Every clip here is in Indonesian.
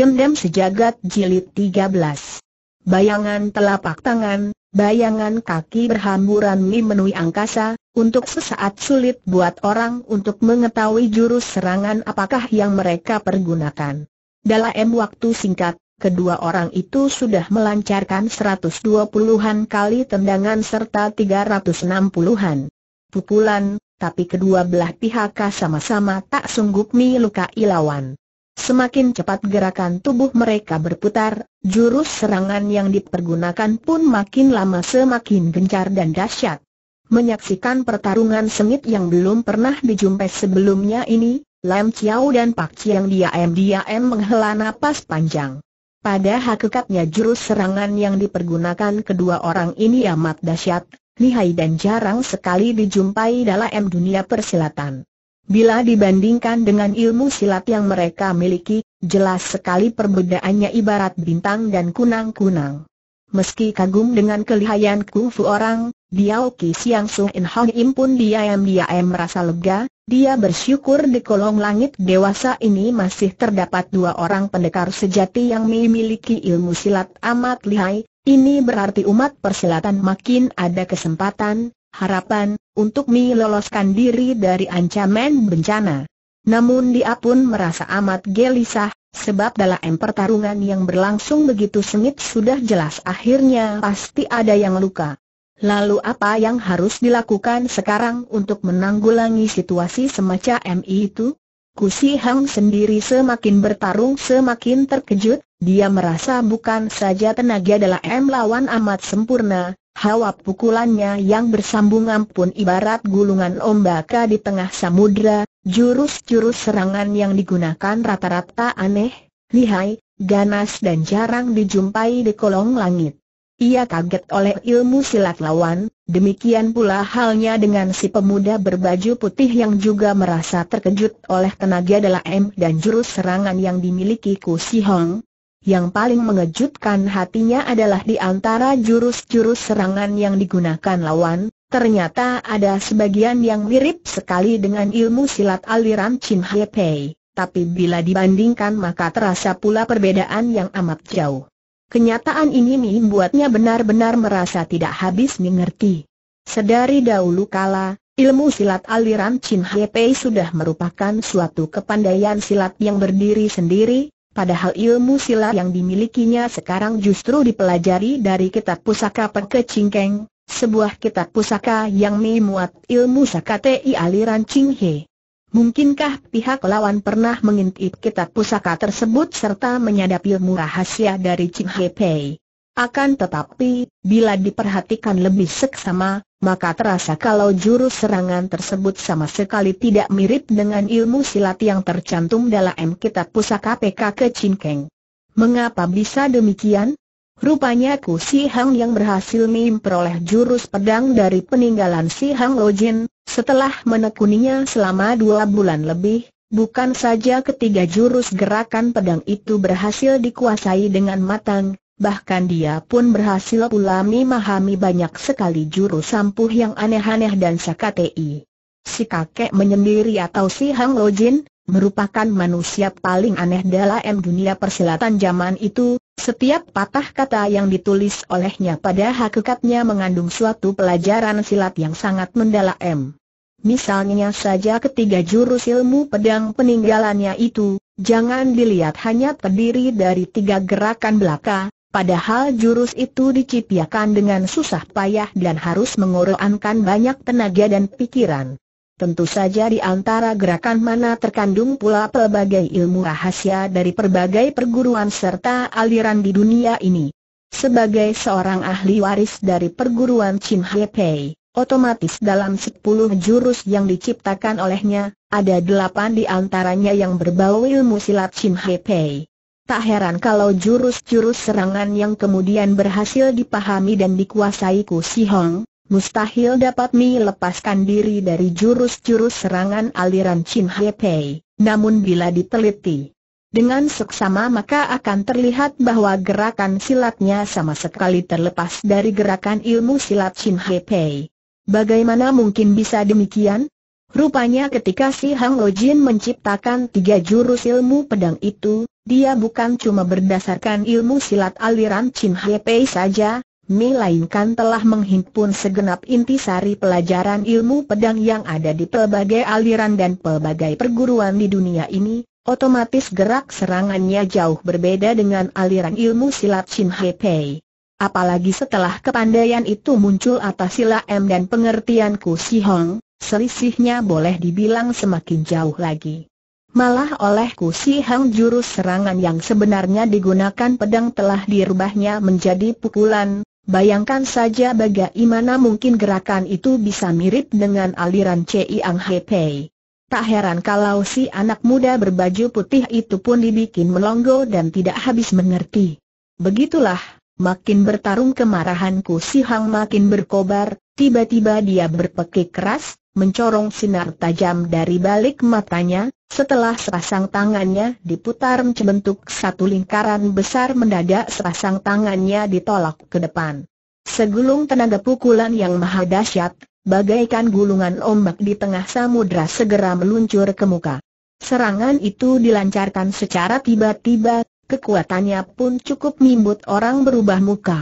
Dendam Sejagat Jilid 13 Bayangan telapak tangan, bayangan kaki berhamburan memenuhi angkasa, untuk sesaat sulit buat orang untuk mengetahui jurus serangan apakah yang mereka pergunakan. Dalam waktu singkat, kedua orang itu sudah melancarkan 120-an kali tendangan serta 360-an pukulan, tapi kedua belah pihak sama-sama tak sungguh melukai lawan. Semakin cepat gerakan tubuh mereka berputar, jurus serangan yang dipergunakan pun makin lama semakin gencar dan dahsyat. Menyaksikan pertarungan sengit yang belum pernah dijumpai sebelumnya ini, Lam Chiao dan Pak Chiang diam-diam menghela napas panjang. Pada hakikatnya jurus serangan yang dipergunakan kedua orang ini amat dahsyat, lihai dan jarang sekali dijumpai dalam dunia persilatan. Bila dibandingkan dengan ilmu silat yang mereka miliki, jelas sekali perbedaannya ibarat bintang dan kunang-kunang. Meski kagum dengan kelihayan kungfu orang, Diao Ki Siang Su In Hong Im pun diam-diam merasa lega, dia bersyukur di kolong langit dewasa ini masih terdapat dua orang pendekar sejati yang memiliki ilmu silat amat lihai, ini berarti umat persilatan makin ada kesempatan, harapan, untuk meloloskan diri dari ancaman bencana. Namun dia pun merasa amat gelisah, sebab dalam pertarungan yang berlangsung begitu sengit sudah jelas akhirnya pasti ada yang luka. Lalu apa yang harus dilakukan sekarang untuk menanggulangi situasi semacam itu? Kusi Hang sendiri semakin bertarung semakin terkejut, dia merasa bukan saja tenaga dalam lawan amat sempurna, Hawa pukulannya yang bersambungan pun ibarat gulungan ombak di tengah samudra, jurus-jurus serangan yang digunakan rata-rata aneh, lihai, ganas dan jarang dijumpai di kolong langit. Ia kaget oleh ilmu silat lawan, demikian pula halnya dengan si pemuda berbaju putih yang juga merasa terkejut oleh tenaga dalam dan jurus serangan yang dimiliki Ku Si Hong, yang paling mengejutkan hatinya adalah di antara jurus-jurus serangan yang digunakan lawan, ternyata ada sebagian yang mirip sekali dengan ilmu silat aliran Chin He Pei, tapi bila dibandingkan maka terasa pula perbedaan yang amat jauh. Kenyataan ini membuatnya benar-benar merasa tidak habis mengerti. Sedari dahulu kala, ilmu silat aliran Chin He Pei sudah merupakan suatu kepandaian silat yang berdiri sendiri, Padahal ilmu silat yang dimilikinya sekarang justru dipelajari dari kitab pusaka Pekecingkeng, sebuah kitab pusaka yang memuat ilmu sakatei aliran Cinghe. Mungkinkah pihak lawan pernah mengintip kitab pusaka tersebut serta menyadap ilmu rahasia dari Chinghe Pei? Akan tetapi, bila diperhatikan lebih seksama, maka terasa kalau jurus serangan tersebut sama sekali tidak mirip dengan ilmu silat yang tercantum dalam kitab pusaka PK Kecinkeng. Mengapa bisa demikian? Rupanya Ku Si Hang yang berhasil memperoleh jurus pedang dari peninggalan Si Hang Lo Jin, setelah menekuninya selama dua bulan lebih, bukan saja ketiga jurus gerakan pedang itu berhasil dikuasai dengan matang, bahkan dia pun berhasil pula memahami banyak sekali jurus sampuh yang aneh-aneh dan sakatei. Si kakek menyendiri atau si Hang Jin, merupakan manusia paling aneh dalam dunia persilatan zaman itu, setiap patah kata yang ditulis olehnya pada hakikatnya mengandung suatu pelajaran silat yang sangat mendalam. Misalnya saja ketiga jurus ilmu pedang peninggalannya itu, jangan dilihat hanya terdiri dari tiga gerakan belaka, Padahal jurus itu diciptakan dengan susah payah dan harus mengorbankan banyak tenaga dan pikiran. Tentu saja di antara gerakan mana terkandung pula pelbagai ilmu rahasia dari berbagai perguruan serta aliran di dunia ini. Sebagai seorang ahli waris dari perguruan Chin Hye Pei, otomatis dalam 10 jurus yang diciptakan olehnya, ada delapan di antaranya yang berbau ilmu silat Chin Hye Pei. Tak heran kalau jurus-jurus serangan yang kemudian berhasil dipahami dan dikuasai Ku Si Hong, mustahil dapat melepaskan diri dari jurus-jurus serangan aliran Chin He Pei. Namun bila diteliti dengan seksama maka akan terlihat bahwa gerakan silatnya sama sekali terlepas dari gerakan ilmu silat Chin He Pei. Bagaimana mungkin bisa demikian? Rupanya ketika si Hang Lo Jin menciptakan tiga jurus ilmu pedang itu, dia bukan cuma berdasarkan ilmu silat aliran Chin Pei saja, melainkan telah menghimpun segenap intisari pelajaran ilmu pedang yang ada di pelbagai aliran dan pelbagai perguruan di dunia ini, otomatis gerak serangannya jauh berbeda dengan aliran ilmu silat Chin Pei. Apalagi setelah kepandaian itu muncul atas sila M dan pengertian Ku Si Hong, selisihnya boleh dibilang semakin jauh lagi. Malah oleh Ku Si Hang jurus serangan yang sebenarnya digunakan pedang telah dirubahnya menjadi pukulan, bayangkan saja bagaimana mungkin gerakan itu bisa mirip dengan aliran Ci Ang He Pei. Tak heran kalau si anak muda berbaju putih itu pun dibikin melongo dan tidak habis mengerti. Begitulah, makin bertarung kemarahanku Ku Si Hang makin berkobar, tiba-tiba dia berpekik keras, mencorong sinar tajam dari balik matanya, setelah sepasang tangannya diputar membentuk satu lingkaran besar mendadak sepasang tangannya ditolak ke depan. Segulung tenaga pukulan yang maha dahsyat, bagaikan gulungan ombak di tengah samudra segera meluncur ke muka. Serangan itu dilancarkan secara tiba-tiba, kekuatannya pun cukup mimbut orang berubah muka.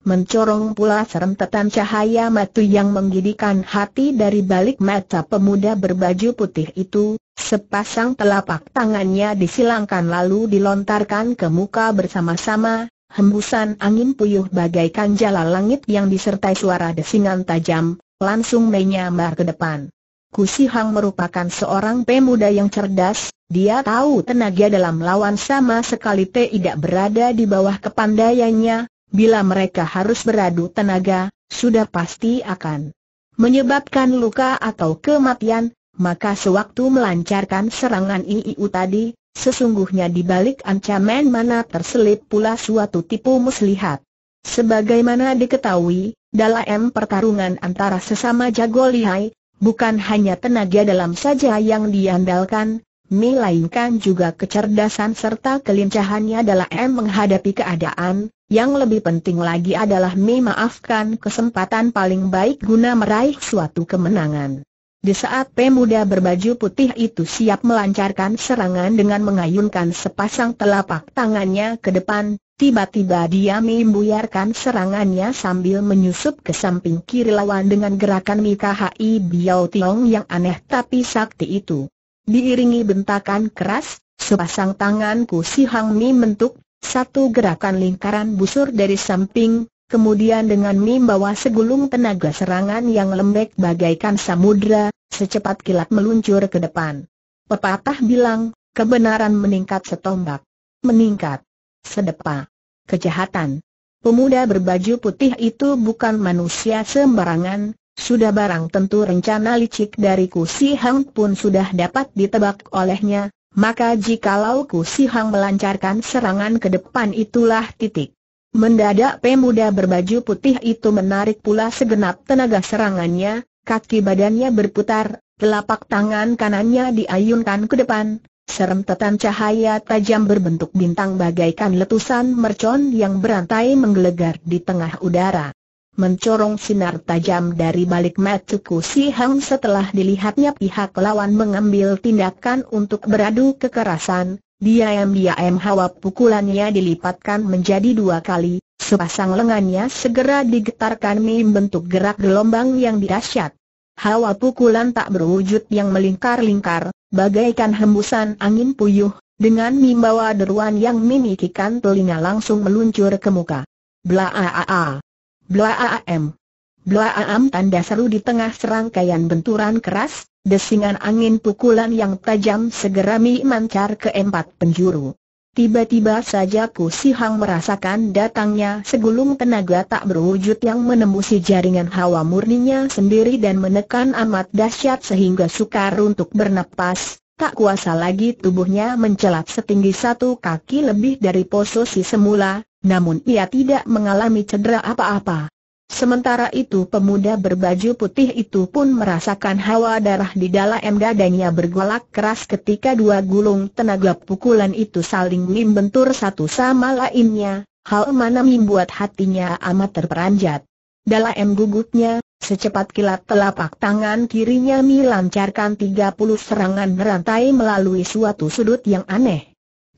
Mencorong pula serentetan cahaya matu yang menggidikan hati dari balik mata pemuda berbaju putih itu, sepasang telapak tangannya disilangkan lalu dilontarkan ke muka bersama-sama, hembusan angin puyuh bagaikan jala langit yang disertai suara desingan tajam, langsung menyambar ke depan. Kusi Hang merupakan seorang pemuda yang cerdas, dia tahu tenaga dalam lawan sama sekali tidak berada di bawah kepandaiannya, bila mereka harus beradu tenaga, sudah pasti akan menyebabkan luka atau kematian, maka sewaktu melancarkan serangan IIU tadi, sesungguhnya di balik ancaman mana terselip pula suatu tipu muslihat. Sebagaimana diketahui, dalam pertarungan antara sesama jago lihai, bukan hanya tenaga dalam saja yang diandalkan, melainkan juga kecerdasan serta kelincahannya dalam menghadapi keadaan, yang lebih penting lagi adalah memaafkan kesempatan paling baik guna meraih suatu kemenangan. Di saat pemuda berbaju putih itu siap melancarkan serangan dengan mengayunkan sepasang telapak tangannya ke depan, tiba-tiba dia membuyarkan serangannya sambil menyusup ke samping kiri lawan dengan gerakan mika Mikahai Biao Tiong yang aneh tapi sakti itu. Diiringi bentakan keras, sepasang tanganku Si Hang Mi mentuk satu gerakan lingkaran busur dari samping, kemudian dengan membawa segulung tenaga serangan yang lembek bagaikan samudra, secepat kilat meluncur ke depan. Pepatah bilang, kebenaran meningkat setombak. Meningkat. Sedepa. Kejahatan. Pemuda berbaju putih itu bukan manusia sembarangan, sudah barang tentu rencana licik dari Kusi Hang pun sudah dapat ditebak olehnya, maka jikalau Ku Sihang melancarkan serangan ke depan itulah titik. Mendadak pemuda berbaju putih itu menarik pula segenap tenaga serangannya, kaki badannya berputar, telapak tangan kanannya diayunkan ke depan, serem tetan cahaya tajam berbentuk bintang bagaikan letusan mercon yang berantai menggelegar di tengah udara mencorong sinar tajam dari balik mataku si Hang setelah dilihatnya pihak lawan mengambil tindakan untuk beradu kekerasan, diam-diam hawa pukulannya dilipatkan menjadi dua kali, sepasang lengannya segera digetarkan mim bentuk gerak gelombang yang dahsyat. Hawa pukulan tak berwujud yang melingkar-lingkar, bagaikan hembusan angin puyuh, dengan membawa deruan yang mimikikan telinga langsung meluncur ke muka. Blaa Blaam. am tanda seru di tengah serangkaian benturan keras, desingan angin pukulan yang tajam segera memancar ke empat penjuru. Tiba-tiba saja Ku Sihang merasakan datangnya segulung tenaga tak berwujud yang menembusi jaringan hawa murninya sendiri dan menekan amat dahsyat sehingga sukar untuk bernapas, Tak kuasa lagi tubuhnya mencelat setinggi satu kaki lebih dari posisi semula, namun ia tidak mengalami cedera apa-apa. Sementara itu pemuda berbaju putih itu pun merasakan hawa darah di dalam dadanya bergolak keras ketika dua gulung tenaga pukulan itu saling membentur satu sama lainnya, hal mana membuat hatinya amat terperanjat. Dalam gugupnya, secepat kilat telapak tangan kirinya melancarkan 30 serangan rantai melalui suatu sudut yang aneh.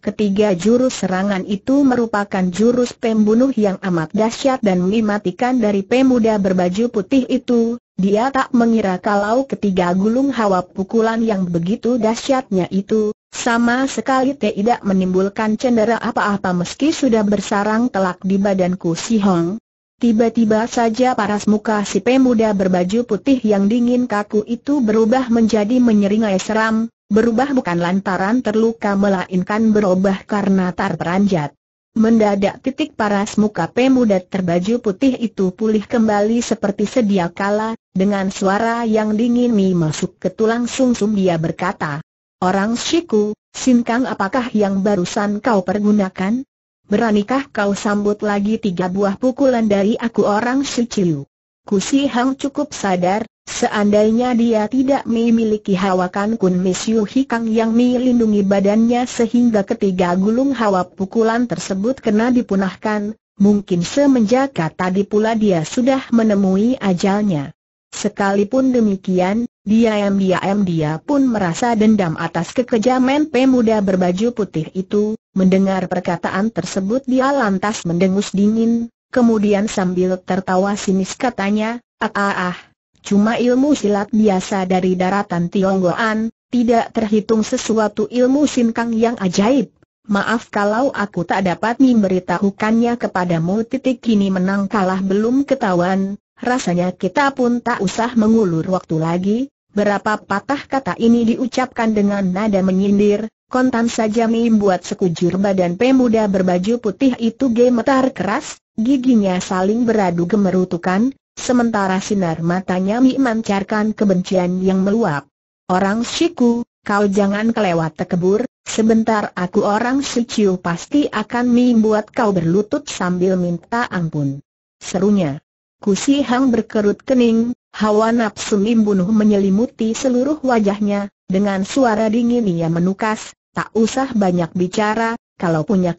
Ketiga jurus serangan itu merupakan jurus pembunuh yang amat dahsyat dan mematikan dari pemuda berbaju putih itu. Dia tak mengira kalau ketiga gulung hawa pukulan yang begitu dahsyatnya itu, sama sekali tidak menimbulkan cendera apa-apa meski sudah bersarang telak di badanku si Hong. Tiba-tiba saja paras muka si pemuda berbaju putih yang dingin kaku itu berubah menjadi menyeringai seram, Berubah bukan lantaran terluka melainkan berubah karena terperanjat. Mendadak titik paras muka pemuda terbaju putih itu pulih kembali seperti sedia kala, dengan suara yang dingin mi masuk ke tulang sungsum dia berkata, Orang Shiku, Sinkang apakah yang barusan kau pergunakan? Beranikah kau sambut lagi tiga buah pukulan dari aku orang Shichiu? Kusi Hang cukup sadar, Seandainya dia tidak memiliki hawakan kun misyu Hikang yang melindungi badannya sehingga ketiga gulung hawa pukulan tersebut kena dipunahkan, mungkin semenjak tadi pula dia sudah menemui ajalnya. Sekalipun demikian, diam-diam dia pun merasa dendam atas kekejaman pemuda berbaju putih itu, mendengar perkataan tersebut dia lantas mendengus dingin, kemudian sambil tertawa sinis katanya, ah ah ah cuma ilmu silat biasa dari daratan Tionggoan, tidak terhitung sesuatu ilmu sinkang yang ajaib. Maaf kalau aku tak dapat memberitahukannya kepadamu titik kini menang kalah belum ketahuan, rasanya kita pun tak usah mengulur waktu lagi, berapa patah kata ini diucapkan dengan nada menyindir, kontan saja membuat sekujur badan pemuda berbaju putih itu gemetar keras, giginya saling beradu gemerutukan, Sementara sinar matanya memancarkan kebencian yang meluap. Orang siku, kau jangan kelewat tekebur, sebentar aku orang siciu pasti akan membuat kau berlutut sambil minta ampun. Serunya. Kusi Hang berkerut kening, hawa nafsu membunuh menyelimuti seluruh wajahnya, dengan suara dingin ia menukas, tak usah banyak bicara, kalau punya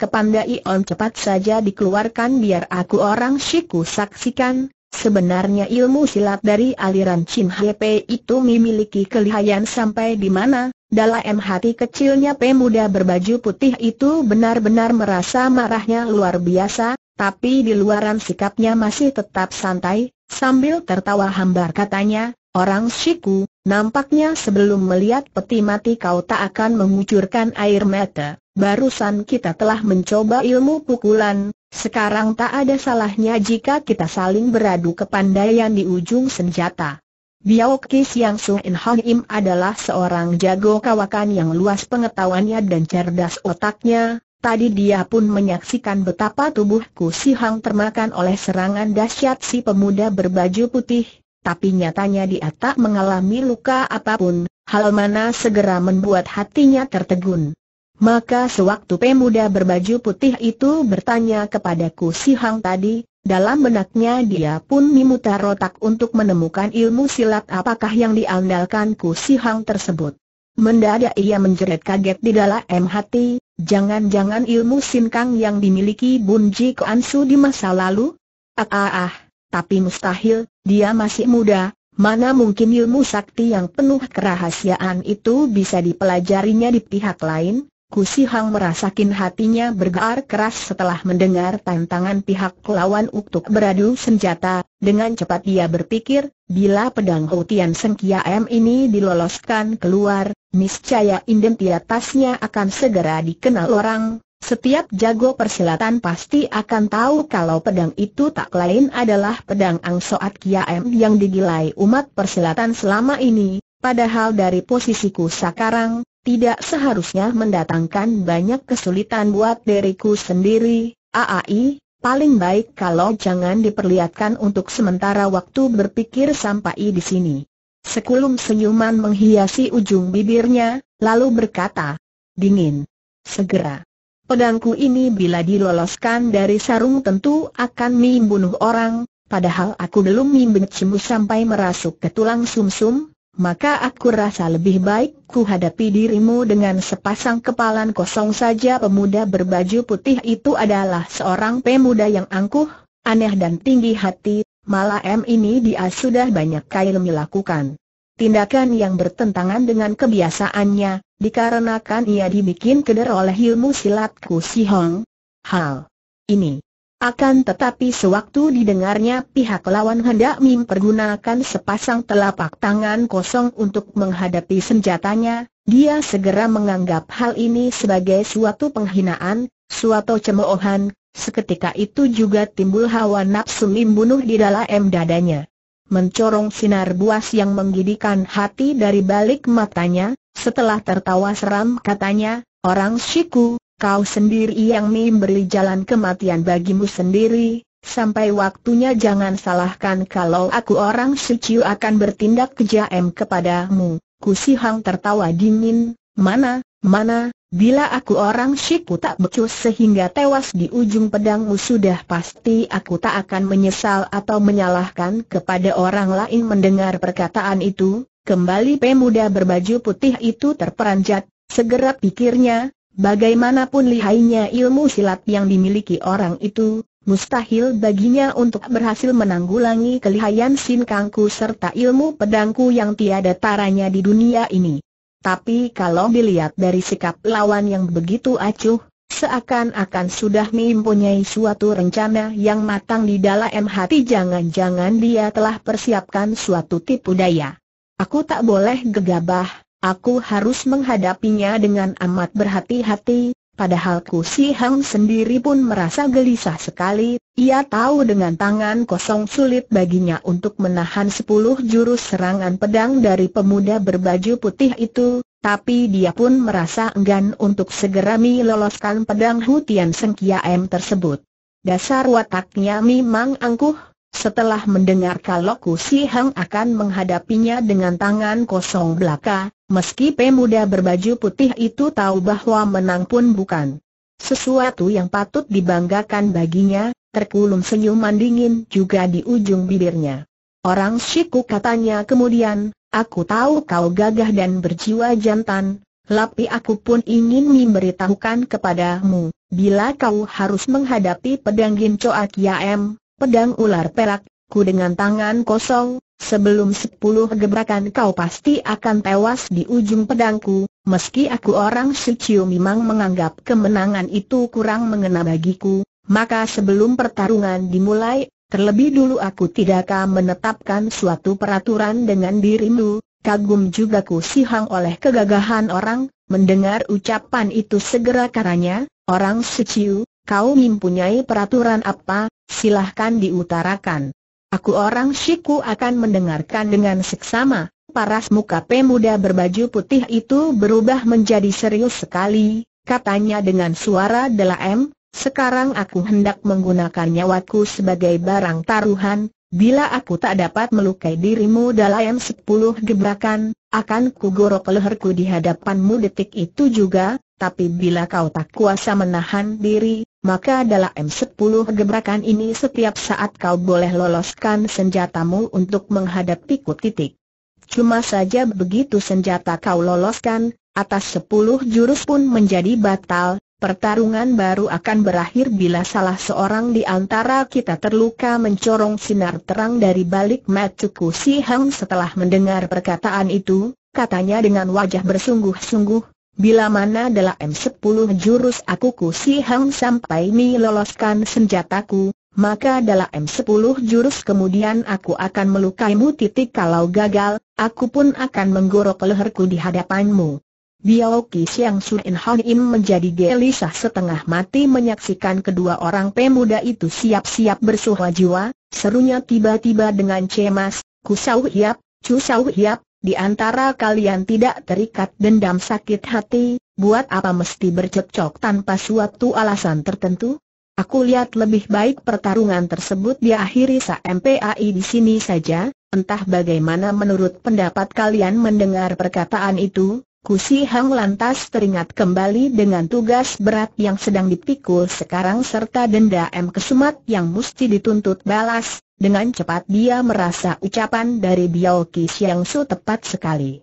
on cepat saja dikeluarkan biar aku orang siku saksikan, Sebenarnya ilmu silat dari aliran Chin Hp itu memiliki kelihayan sampai di mana, dalam hati kecilnya pemuda berbaju putih itu benar-benar merasa marahnya luar biasa, tapi di luaran sikapnya masih tetap santai, sambil tertawa hambar katanya, Orang siku, nampaknya sebelum melihat peti mati kau tak akan mengucurkan air mata. Barusan kita telah mencoba ilmu pukulan, sekarang tak ada salahnya jika kita saling beradu kepandaian di ujung senjata. Biao Ki Siang Su In Hong Im adalah seorang jago kawakan yang luas pengetahuannya dan cerdas otaknya. Tadi dia pun menyaksikan betapa tubuhku Si Hang termakan oleh serangan dahsyat si pemuda berbaju putih, tapi nyatanya dia tak mengalami luka apapun, hal mana segera membuat hatinya tertegun. Maka sewaktu pemuda berbaju putih itu bertanya kepadaku si Hang tadi, dalam benaknya dia pun memutar otak untuk menemukan ilmu silat apakah yang diandalkan ku si Hang tersebut. Mendadak ia menjerit kaget di dalam hati, jangan-jangan ilmu sinkang yang dimiliki Bun Ji Ansu di masa lalu? Ah ah ah, tapi mustahil, dia masih muda, mana mungkin ilmu sakti yang penuh kerahasiaan itu bisa dipelajarinya di pihak lain? Hang merasakin hatinya bergerak keras setelah mendengar tantangan pihak lawan untuk beradu senjata, dengan cepat dia berpikir, bila pedang Houtian Sengkia M ini diloloskan keluar, niscaya identitasnya akan segera dikenal orang, setiap jago persilatan pasti akan tahu kalau pedang itu tak lain adalah pedang Angsoat Kia M yang digilai umat persilatan selama ini, padahal dari posisiku sekarang, tidak seharusnya mendatangkan banyak kesulitan buat diriku sendiri, AAI, paling baik kalau jangan diperlihatkan untuk sementara waktu berpikir sampai di sini. Sekulum senyuman menghiasi ujung bibirnya, lalu berkata, dingin. Segera. Pedangku ini bila diloloskan dari sarung tentu akan membunuh orang, padahal aku belum membencimu sampai merasuk ke tulang sumsum, maka aku rasa lebih baik ku hadapi dirimu dengan sepasang kepalan kosong saja pemuda berbaju putih itu adalah seorang pemuda yang angkuh, aneh dan tinggi hati, malah M ini dia sudah banyak kali melakukan. Tindakan yang bertentangan dengan kebiasaannya, dikarenakan ia dibikin keder oleh ilmu silatku si Hong. Hal ini akan tetapi sewaktu didengarnya pihak lawan hendak mempergunakan sepasang telapak tangan kosong untuk menghadapi senjatanya, dia segera menganggap hal ini sebagai suatu penghinaan, suatu cemoohan, seketika itu juga timbul hawa nafsu membunuh di dalam dadanya. Mencorong sinar buas yang menggidikan hati dari balik matanya, setelah tertawa seram katanya, Orang Siku, kau sendiri yang memberi jalan kematian bagimu sendiri, sampai waktunya jangan salahkan kalau aku orang suciu akan bertindak kejam kepadamu. Ku Hang tertawa dingin, mana, mana, bila aku orang shiku tak becus sehingga tewas di ujung pedangmu sudah pasti aku tak akan menyesal atau menyalahkan kepada orang lain mendengar perkataan itu. Kembali pemuda berbaju putih itu terperanjat, segera pikirnya, Bagaimanapun lihainya ilmu silat yang dimiliki orang itu, mustahil baginya untuk berhasil menanggulangi kelihayan Sin Kangku serta ilmu pedangku yang tiada taranya di dunia ini. Tapi kalau dilihat dari sikap lawan yang begitu acuh, seakan-akan sudah mempunyai suatu rencana yang matang di dalam hati jangan-jangan dia telah persiapkan suatu tipu daya. Aku tak boleh gegabah, Aku harus menghadapinya dengan amat berhati-hati, Padahal Ku Si Hang sendiri pun merasa gelisah sekali, ia tahu dengan tangan kosong sulit baginya untuk menahan sepuluh jurus serangan pedang dari pemuda berbaju putih itu, tapi dia pun merasa enggan untuk segera meloloskan pedang Hutian m tersebut. Dasar wataknya memang angkuh, setelah mendengar kalau si Hang akan menghadapinya dengan tangan kosong belaka, meski pemuda berbaju putih itu tahu bahwa menang pun bukan sesuatu yang patut dibanggakan baginya, terkulum senyuman dingin juga di ujung bibirnya. Orang siku katanya kemudian, aku tahu kau gagah dan berjiwa jantan, tapi aku pun ingin memberitahukan kepadamu, bila kau harus menghadapi pedang Gincoak M pedang ular perak, ku dengan tangan kosong, sebelum sepuluh gebrakan kau pasti akan tewas di ujung pedangku, meski aku orang suciu memang menganggap kemenangan itu kurang mengena bagiku, maka sebelum pertarungan dimulai, terlebih dulu aku tidakkah menetapkan suatu peraturan dengan dirimu, kagum juga ku sihang oleh kegagahan orang, mendengar ucapan itu segera karanya, orang suciu, kau mempunyai peraturan apa, silahkan diutarakan. Aku orang Shiku akan mendengarkan dengan seksama. Paras muka pemuda berbaju putih itu berubah menjadi serius sekali, katanya dengan suara dalam. sekarang aku hendak menggunakan nyawaku sebagai barang taruhan, bila aku tak dapat melukai dirimu dalam sepuluh gebrakan, akan kugorok leherku di hadapanmu detik itu juga, tapi bila kau tak kuasa menahan diri, maka dalam 10 gebrakan ini setiap saat kau boleh loloskan senjatamu untuk menghadapi titik. Cuma saja begitu senjata kau loloskan, atas 10 jurus pun menjadi batal, pertarungan baru akan berakhir bila salah seorang di antara kita terluka mencorong sinar terang dari balik matuku si Hang setelah mendengar perkataan itu, katanya dengan wajah bersungguh-sungguh, Bila mana adalah M10 jurus aku ku si Hang sampai mi loloskan senjataku, maka adalah M10 jurus kemudian aku akan melukaimu titik kalau gagal, aku pun akan menggorok leherku di hadapanmu. Biao Ki Siang Sun In Hon Im menjadi gelisah setengah mati menyaksikan kedua orang pemuda itu siap-siap bersuha jiwa, serunya tiba-tiba dengan cemas, Ku Sau Hiap, cu Hiap, di antara kalian tidak terikat dendam sakit hati, buat apa mesti bercekcok tanpa suatu alasan tertentu? Aku lihat lebih baik pertarungan tersebut diakhiri sa MPAI di sini saja, entah bagaimana menurut pendapat kalian mendengar perkataan itu, Kusi Hang lantas teringat kembali dengan tugas berat yang sedang dipikul sekarang serta denda M. Kesumat yang mesti dituntut balas, dengan cepat dia merasa ucapan dari Biao Ki Siang Su tepat sekali.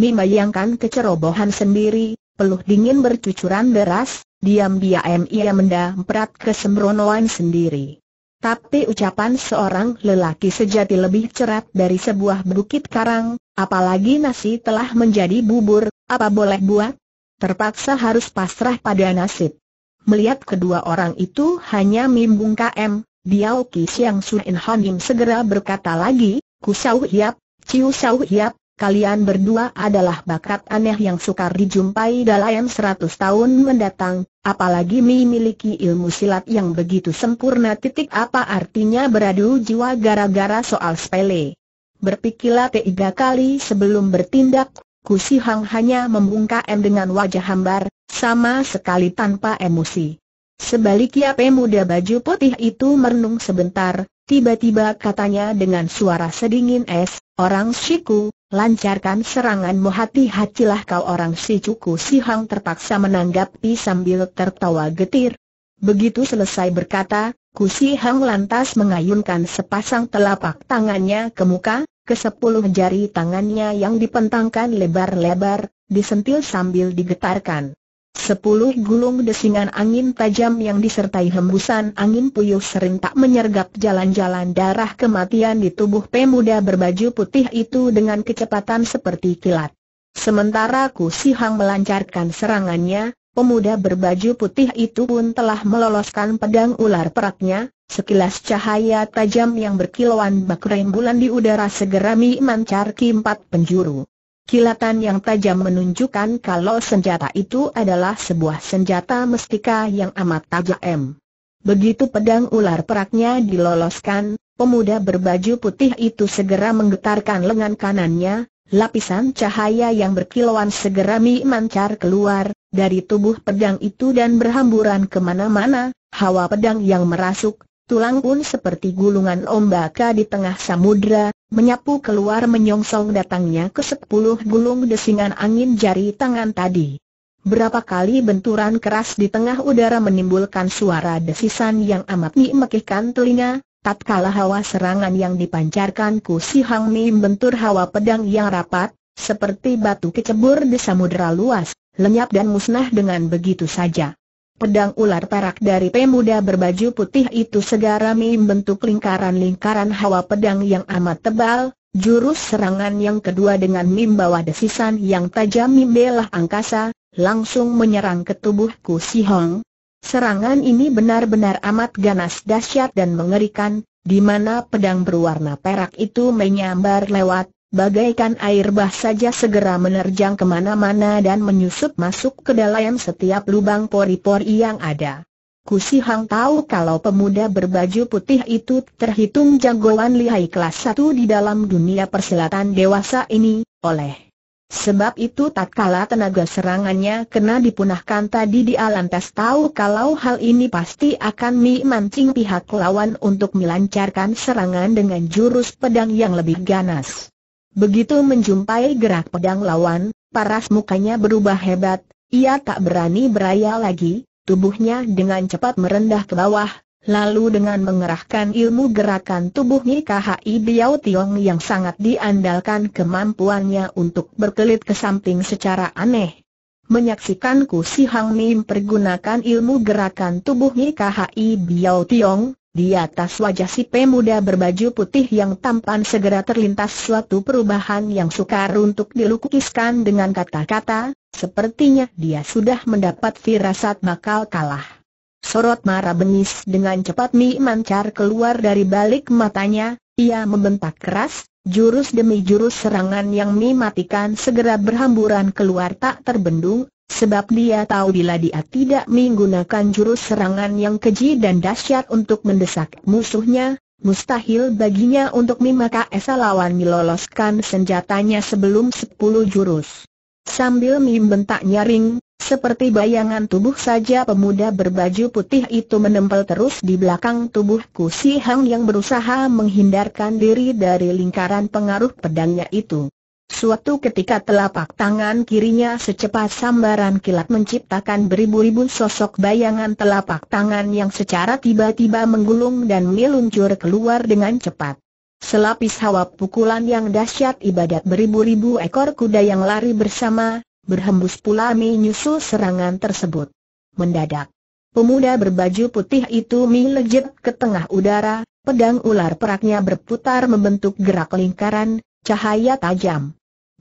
Membayangkan kecerobohan sendiri, peluh dingin bercucuran deras, diam-diam ia mendamperat kesembronoan sendiri. Tapi ucapan seorang lelaki sejati lebih cerat dari sebuah bukit karang, apalagi nasi telah menjadi bubur, apa boleh buat? Terpaksa harus pasrah pada nasib. Melihat kedua orang itu hanya mimbung KM, Diao kis Siang Sun In Hanim segera berkata lagi, Ku Sau Hiap, Ciu Sau Hiap, kalian berdua adalah bakat aneh yang sukar dijumpai dalam seratus tahun mendatang, apalagi memiliki ilmu silat yang begitu sempurna titik apa artinya beradu jiwa gara-gara soal sepele. Berpikirlah tiga kali sebelum bertindak, Kusi Hang hanya membungkam dengan wajah hambar, sama sekali tanpa emosi. Sebaliknya pemuda baju putih itu merenung sebentar, tiba-tiba katanya dengan suara sedingin es, orang shiku. Lancarkan seranganmu hati-hatilah kau orang si cuku si hang terpaksa menanggapi sambil tertawa getir. Begitu selesai berkata, si Hang lantas mengayunkan sepasang telapak tangannya ke muka, ke sepuluh jari tangannya yang dipentangkan lebar-lebar, disentil sambil digetarkan. Sepuluh gulung desingan angin tajam yang disertai hembusan angin puyuh sering tak menyergap jalan-jalan darah kematian di tubuh pemuda berbaju putih itu dengan kecepatan seperti kilat. Sementara Kusi Hang melancarkan serangannya, pemuda berbaju putih itu pun telah meloloskan pedang ular peraknya, Sekilas cahaya tajam yang berkilauan bak bulan di udara segera memancar ke empat penjuru. Kilatan yang tajam menunjukkan kalau senjata itu adalah sebuah senjata mestika yang amat tajam. Begitu pedang ular peraknya diloloskan, pemuda berbaju putih itu segera menggetarkan lengan kanannya, lapisan cahaya yang berkilauan segera memancar keluar dari tubuh pedang itu dan berhamburan kemana-mana, hawa pedang yang merasuk, tulang pun seperti gulungan ombak di tengah samudra, Menyapu keluar menyongsong datangnya ke sepuluh gulung desingan angin jari tangan tadi. Berapa kali benturan keras di tengah udara menimbulkan suara desisan yang amat memekihkan telinga, Tak kalah hawa serangan yang dipancarkan Ku Si Hang Mi bentur hawa pedang yang rapat, seperti batu kecebur di samudera luas, lenyap dan musnah dengan begitu saja. Pedang ular perak dari pemuda berbaju putih itu segera membentuk lingkaran-lingkaran hawa pedang yang amat tebal, jurus serangan yang kedua dengan mim bawah desisan yang tajam mim belah angkasa, langsung menyerang ke tubuhku si Hong. Serangan ini benar-benar amat ganas dahsyat dan mengerikan, di mana pedang berwarna perak itu menyambar lewat, Bagaikan air bah saja segera menerjang kemana-mana dan menyusup masuk ke dalam setiap lubang pori-pori yang ada. Kusi Hang tahu kalau pemuda berbaju putih itu terhitung jagoan lihai kelas satu di dalam dunia persilatan dewasa ini, oleh sebab itu tak tatkala tenaga serangannya kena dipunahkan tadi di lantas tahu kalau hal ini pasti akan memancing pihak lawan untuk melancarkan serangan dengan jurus pedang yang lebih ganas. Begitu menjumpai gerak pedang lawan, paras mukanya berubah hebat, ia tak berani beraya lagi, tubuhnya dengan cepat merendah ke bawah, lalu dengan mengerahkan ilmu gerakan tubuh KHI Biao Tiong yang sangat diandalkan kemampuannya untuk berkelit ke samping secara aneh. Menyaksikanku Si Hang Mim pergunakan ilmu gerakan tubuh KHI Biao Tiong, di atas wajah si pemuda berbaju putih yang tampan segera terlintas suatu perubahan yang sukar untuk dilukiskan dengan kata-kata, sepertinya dia sudah mendapat firasat bakal kalah. Sorot marah bengis dengan cepat Mi mancar keluar dari balik matanya, ia membentak keras, jurus demi jurus serangan yang Mi matikan segera berhamburan keluar tak terbendung, Sebab dia tahu bila dia tidak menggunakan jurus serangan yang keji dan dahsyat untuk mendesak musuhnya, mustahil baginya untuk memakai Esa lawan meloloskan senjatanya sebelum sepuluh jurus. Sambil membentak nyaring, seperti bayangan tubuh saja pemuda berbaju putih itu menempel terus di belakang tubuh Ku Si Hang yang berusaha menghindarkan diri dari lingkaran pengaruh pedangnya itu. Suatu ketika telapak tangan kirinya secepat sambaran kilat menciptakan beribu-ribu sosok bayangan telapak tangan yang secara tiba-tiba menggulung dan meluncur keluar dengan cepat. Selapis hawa pukulan yang dahsyat ibadat beribu-ribu ekor kuda yang lari bersama, berhembus pula menyusul serangan tersebut. Mendadak, pemuda berbaju putih itu melejit ke tengah udara, pedang ular peraknya berputar membentuk gerak lingkaran, cahaya tajam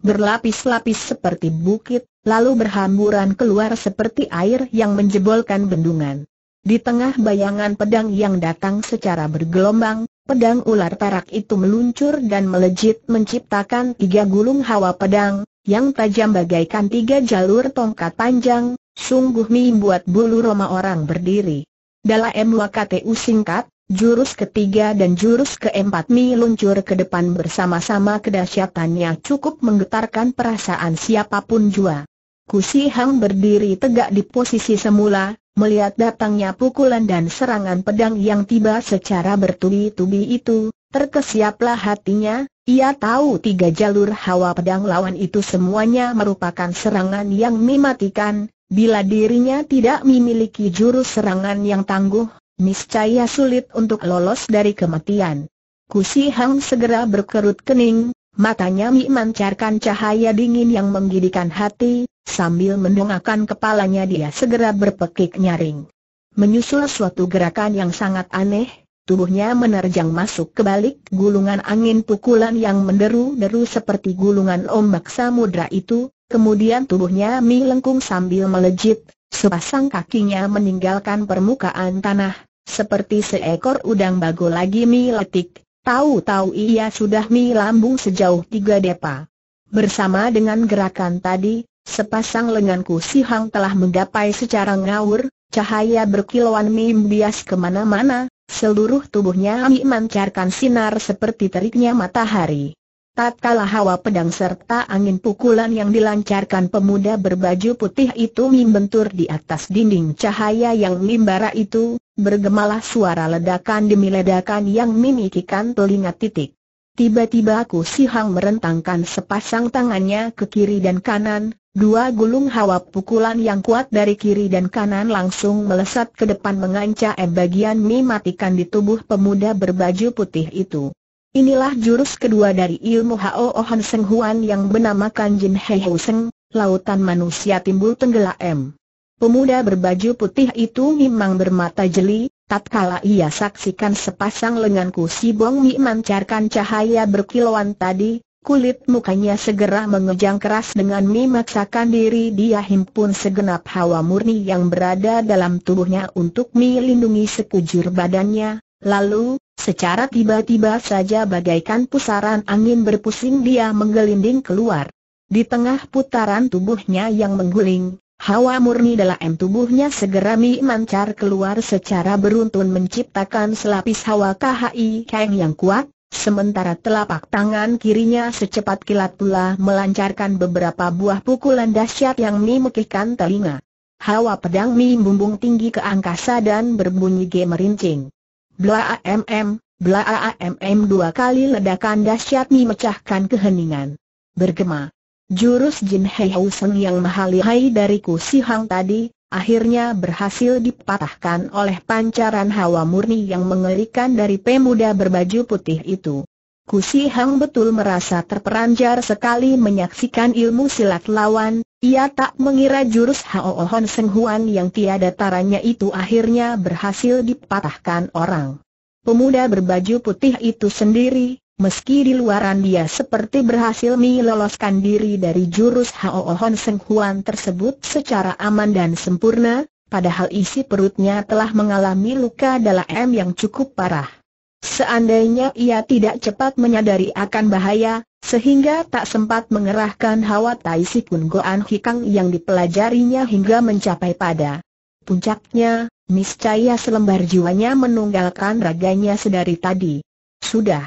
berlapis-lapis seperti bukit, lalu berhamburan keluar seperti air yang menjebolkan bendungan. Di tengah bayangan pedang yang datang secara bergelombang, pedang ular perak itu meluncur dan melejit menciptakan tiga gulung hawa pedang, yang tajam bagaikan tiga jalur tongkat panjang, sungguh membuat bulu roma orang berdiri. Dalam waktu singkat, Jurus ketiga dan jurus keempat Mi luncur ke depan bersama-sama kedahsyatannya cukup menggetarkan perasaan siapapun jua. Kusi Hang berdiri tegak di posisi semula, melihat datangnya pukulan dan serangan pedang yang tiba secara bertubi-tubi itu, terkesiaplah hatinya, ia tahu tiga jalur hawa pedang lawan itu semuanya merupakan serangan yang mematikan, bila dirinya tidak memiliki jurus serangan yang tangguh, Niscaya sulit untuk lolos dari kematian. Kusi Hang segera berkerut kening, matanya memancarkan cahaya dingin yang menggigitkan hati, sambil mendongakkan kepalanya dia segera berpekik nyaring. Menyusul suatu gerakan yang sangat aneh, tubuhnya menerjang masuk ke balik gulungan angin pukulan yang menderu-deru seperti gulungan ombak samudra itu, kemudian tubuhnya melengkung sambil melejit, sepasang kakinya meninggalkan permukaan tanah, seperti seekor udang bago lagi miletik, tahu-tahu ia sudah lambung sejauh tiga depa. Bersama dengan gerakan tadi, sepasang lenganku si Hang telah menggapai secara ngawur, cahaya berkilauan bias kemana-mana, seluruh tubuhnya mi memancarkan sinar seperti teriknya matahari. Tatkala hawa pedang serta angin pukulan yang dilancarkan pemuda berbaju putih itu membentur di atas dinding cahaya yang limbara itu, bergemalah suara ledakan demi ledakan yang memikikan telinga titik. Tiba-tiba aku Hang merentangkan sepasang tangannya ke kiri dan kanan, dua gulung hawa pukulan yang kuat dari kiri dan kanan langsung melesat ke depan mengancam bagian mimatikan di tubuh pemuda berbaju putih itu. Inilah jurus kedua dari ilmu Hao Han Seng Huan yang bernama Jin Hei Ho Seng, lautan manusia timbul tenggelam. Pemuda berbaju putih itu memang bermata jeli, tatkala ia saksikan sepasang lenganku si bong mi mancarkan cahaya berkilauan tadi, kulit mukanya segera mengejang keras dengan memaksakan diri dia himpun segenap hawa murni yang berada dalam tubuhnya untuk melindungi sekujur badannya, lalu Secara tiba-tiba saja bagaikan pusaran angin berpusing dia menggelinding keluar. Di tengah putaran tubuhnya yang mengguling, hawa murni dalam tubuhnya segera memancar keluar secara beruntun menciptakan selapis hawa KHI Kang yang kuat, Sementara telapak tangan kirinya secepat kilat pula melancarkan beberapa buah pukulan dahsyat yang memekihkan telinga. Hawa pedang Mi membumbung tinggi ke angkasa dan berbunyi gemerincing. Bla AMM, bla AMM dua kali ledakan dahsyat memecahkan keheningan. Bergema. Jurus Jin Hei Seng yang mahalihai lihai dari Kusi Hang tadi, akhirnya berhasil dipatahkan oleh pancaran hawa murni yang mengerikan dari pemuda berbaju putih itu. Kusi Hang betul merasa terperanjar sekali menyaksikan ilmu silat lawan, ia tak mengira jurus Hao Hon Seng Huan yang tiada taranya itu akhirnya berhasil dipatahkan orang. Pemuda berbaju putih itu sendiri, meski di luaran dia seperti berhasil meloloskan diri dari jurus Hao Hon Seng Huan tersebut secara aman dan sempurna, padahal isi perutnya telah mengalami luka dalam yang cukup parah. Seandainya ia tidak cepat menyadari akan bahaya, sehingga tak sempat mengerahkan hawa tai si kun Goan Hikang yang dipelajarinya hingga mencapai pada puncaknya, niscaya selembar jiwanya menunggalkan raganya sedari tadi. Sudah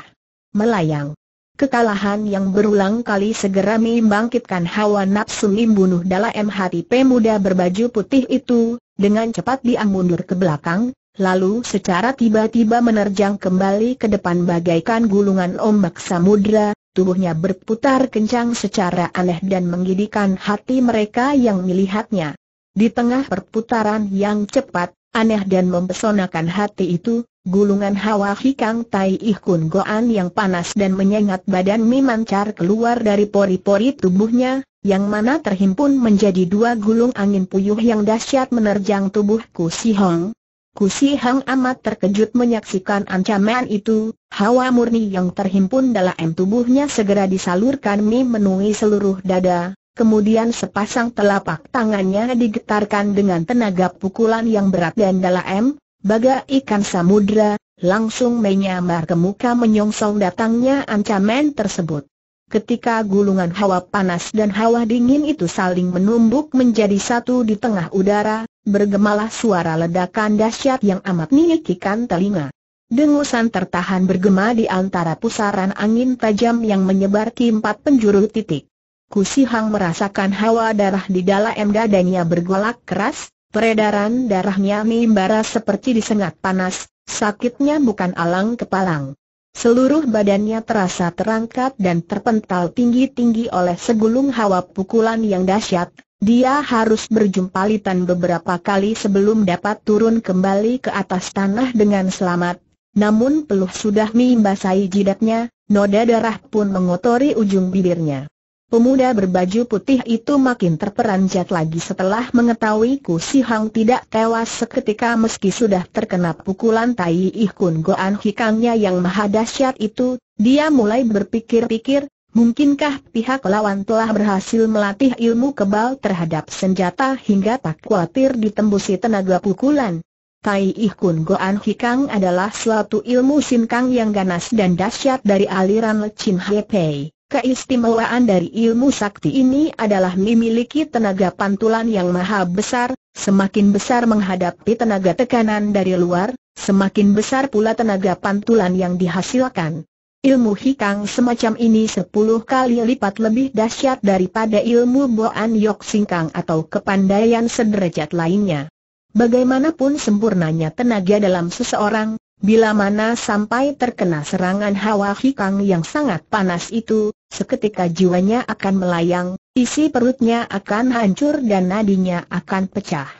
melayang. Kekalahan yang berulang kali segera membangkitkan hawa nafsu membunuh dalam hati pemuda berbaju putih itu, dengan cepat dia mundur ke belakang, lalu secara tiba-tiba menerjang kembali ke depan bagaikan gulungan ombak samudra, tubuhnya berputar kencang secara aneh dan menggidikan hati mereka yang melihatnya. Di tengah perputaran yang cepat, aneh dan mempesonakan hati itu, gulungan hawa hikang tai ihkun goan yang panas dan menyengat badan memancar keluar dari pori-pori tubuhnya, yang mana terhimpun menjadi dua gulung angin puyuh yang dahsyat menerjang tubuhku si Hong, Kusi Hang amat terkejut menyaksikan ancaman itu, hawa murni yang terhimpun dalam tubuhnya segera disalurkan memenuhi seluruh dada, kemudian sepasang telapak tangannya digetarkan dengan tenaga pukulan yang berat dan dalam, bagai ikan samudra, langsung menyamar ke muka menyongsong datangnya ancaman tersebut. Ketika gulungan hawa panas dan hawa dingin itu saling menumbuk menjadi satu di tengah udara, bergemalah suara ledakan dahsyat yang amat menyikikan telinga. Dengusan tertahan bergema di antara pusaran angin tajam yang menyebar ke empat penjuru titik. Kusi Hang merasakan hawa darah di dalam dadanya bergolak keras, peredaran darahnya mimbara seperti disengat panas, sakitnya bukan alang kepalang. Seluruh badannya terasa terangkat dan terpental tinggi-tinggi oleh segulung hawa pukulan yang dahsyat. Dia harus berjumpalitan beberapa kali sebelum dapat turun kembali ke atas tanah dengan selamat. Namun peluh sudah membasahi jidatnya, noda darah pun mengotori ujung bibirnya. Pemuda berbaju putih itu makin terperanjat lagi setelah mengetahui Ku Si Hang tidak tewas seketika meski sudah terkena pukulan Tai Ih Kun Goan Hikangnya yang maha dahsyat itu, dia mulai berpikir-pikir, mungkinkah pihak lawan telah berhasil melatih ilmu kebal terhadap senjata hingga tak khawatir ditembusi tenaga pukulan. Tai Ih Kun Goan Hikang adalah suatu ilmu sinkang yang ganas dan dahsyat dari aliran Hei Pei. Keistimewaan dari ilmu sakti ini adalah memiliki tenaga pantulan yang maha besar, semakin besar menghadapi tenaga tekanan dari luar, semakin besar pula tenaga pantulan yang dihasilkan. Ilmu hikang semacam ini sepuluh kali lipat lebih dahsyat daripada ilmu boan yok singkang atau kepandaian sederajat lainnya. Bagaimanapun sempurnanya tenaga dalam seseorang, Bila mana sampai terkena serangan hawa hikang yang sangat panas itu, seketika jiwanya akan melayang, isi perutnya akan hancur dan nadinya akan pecah.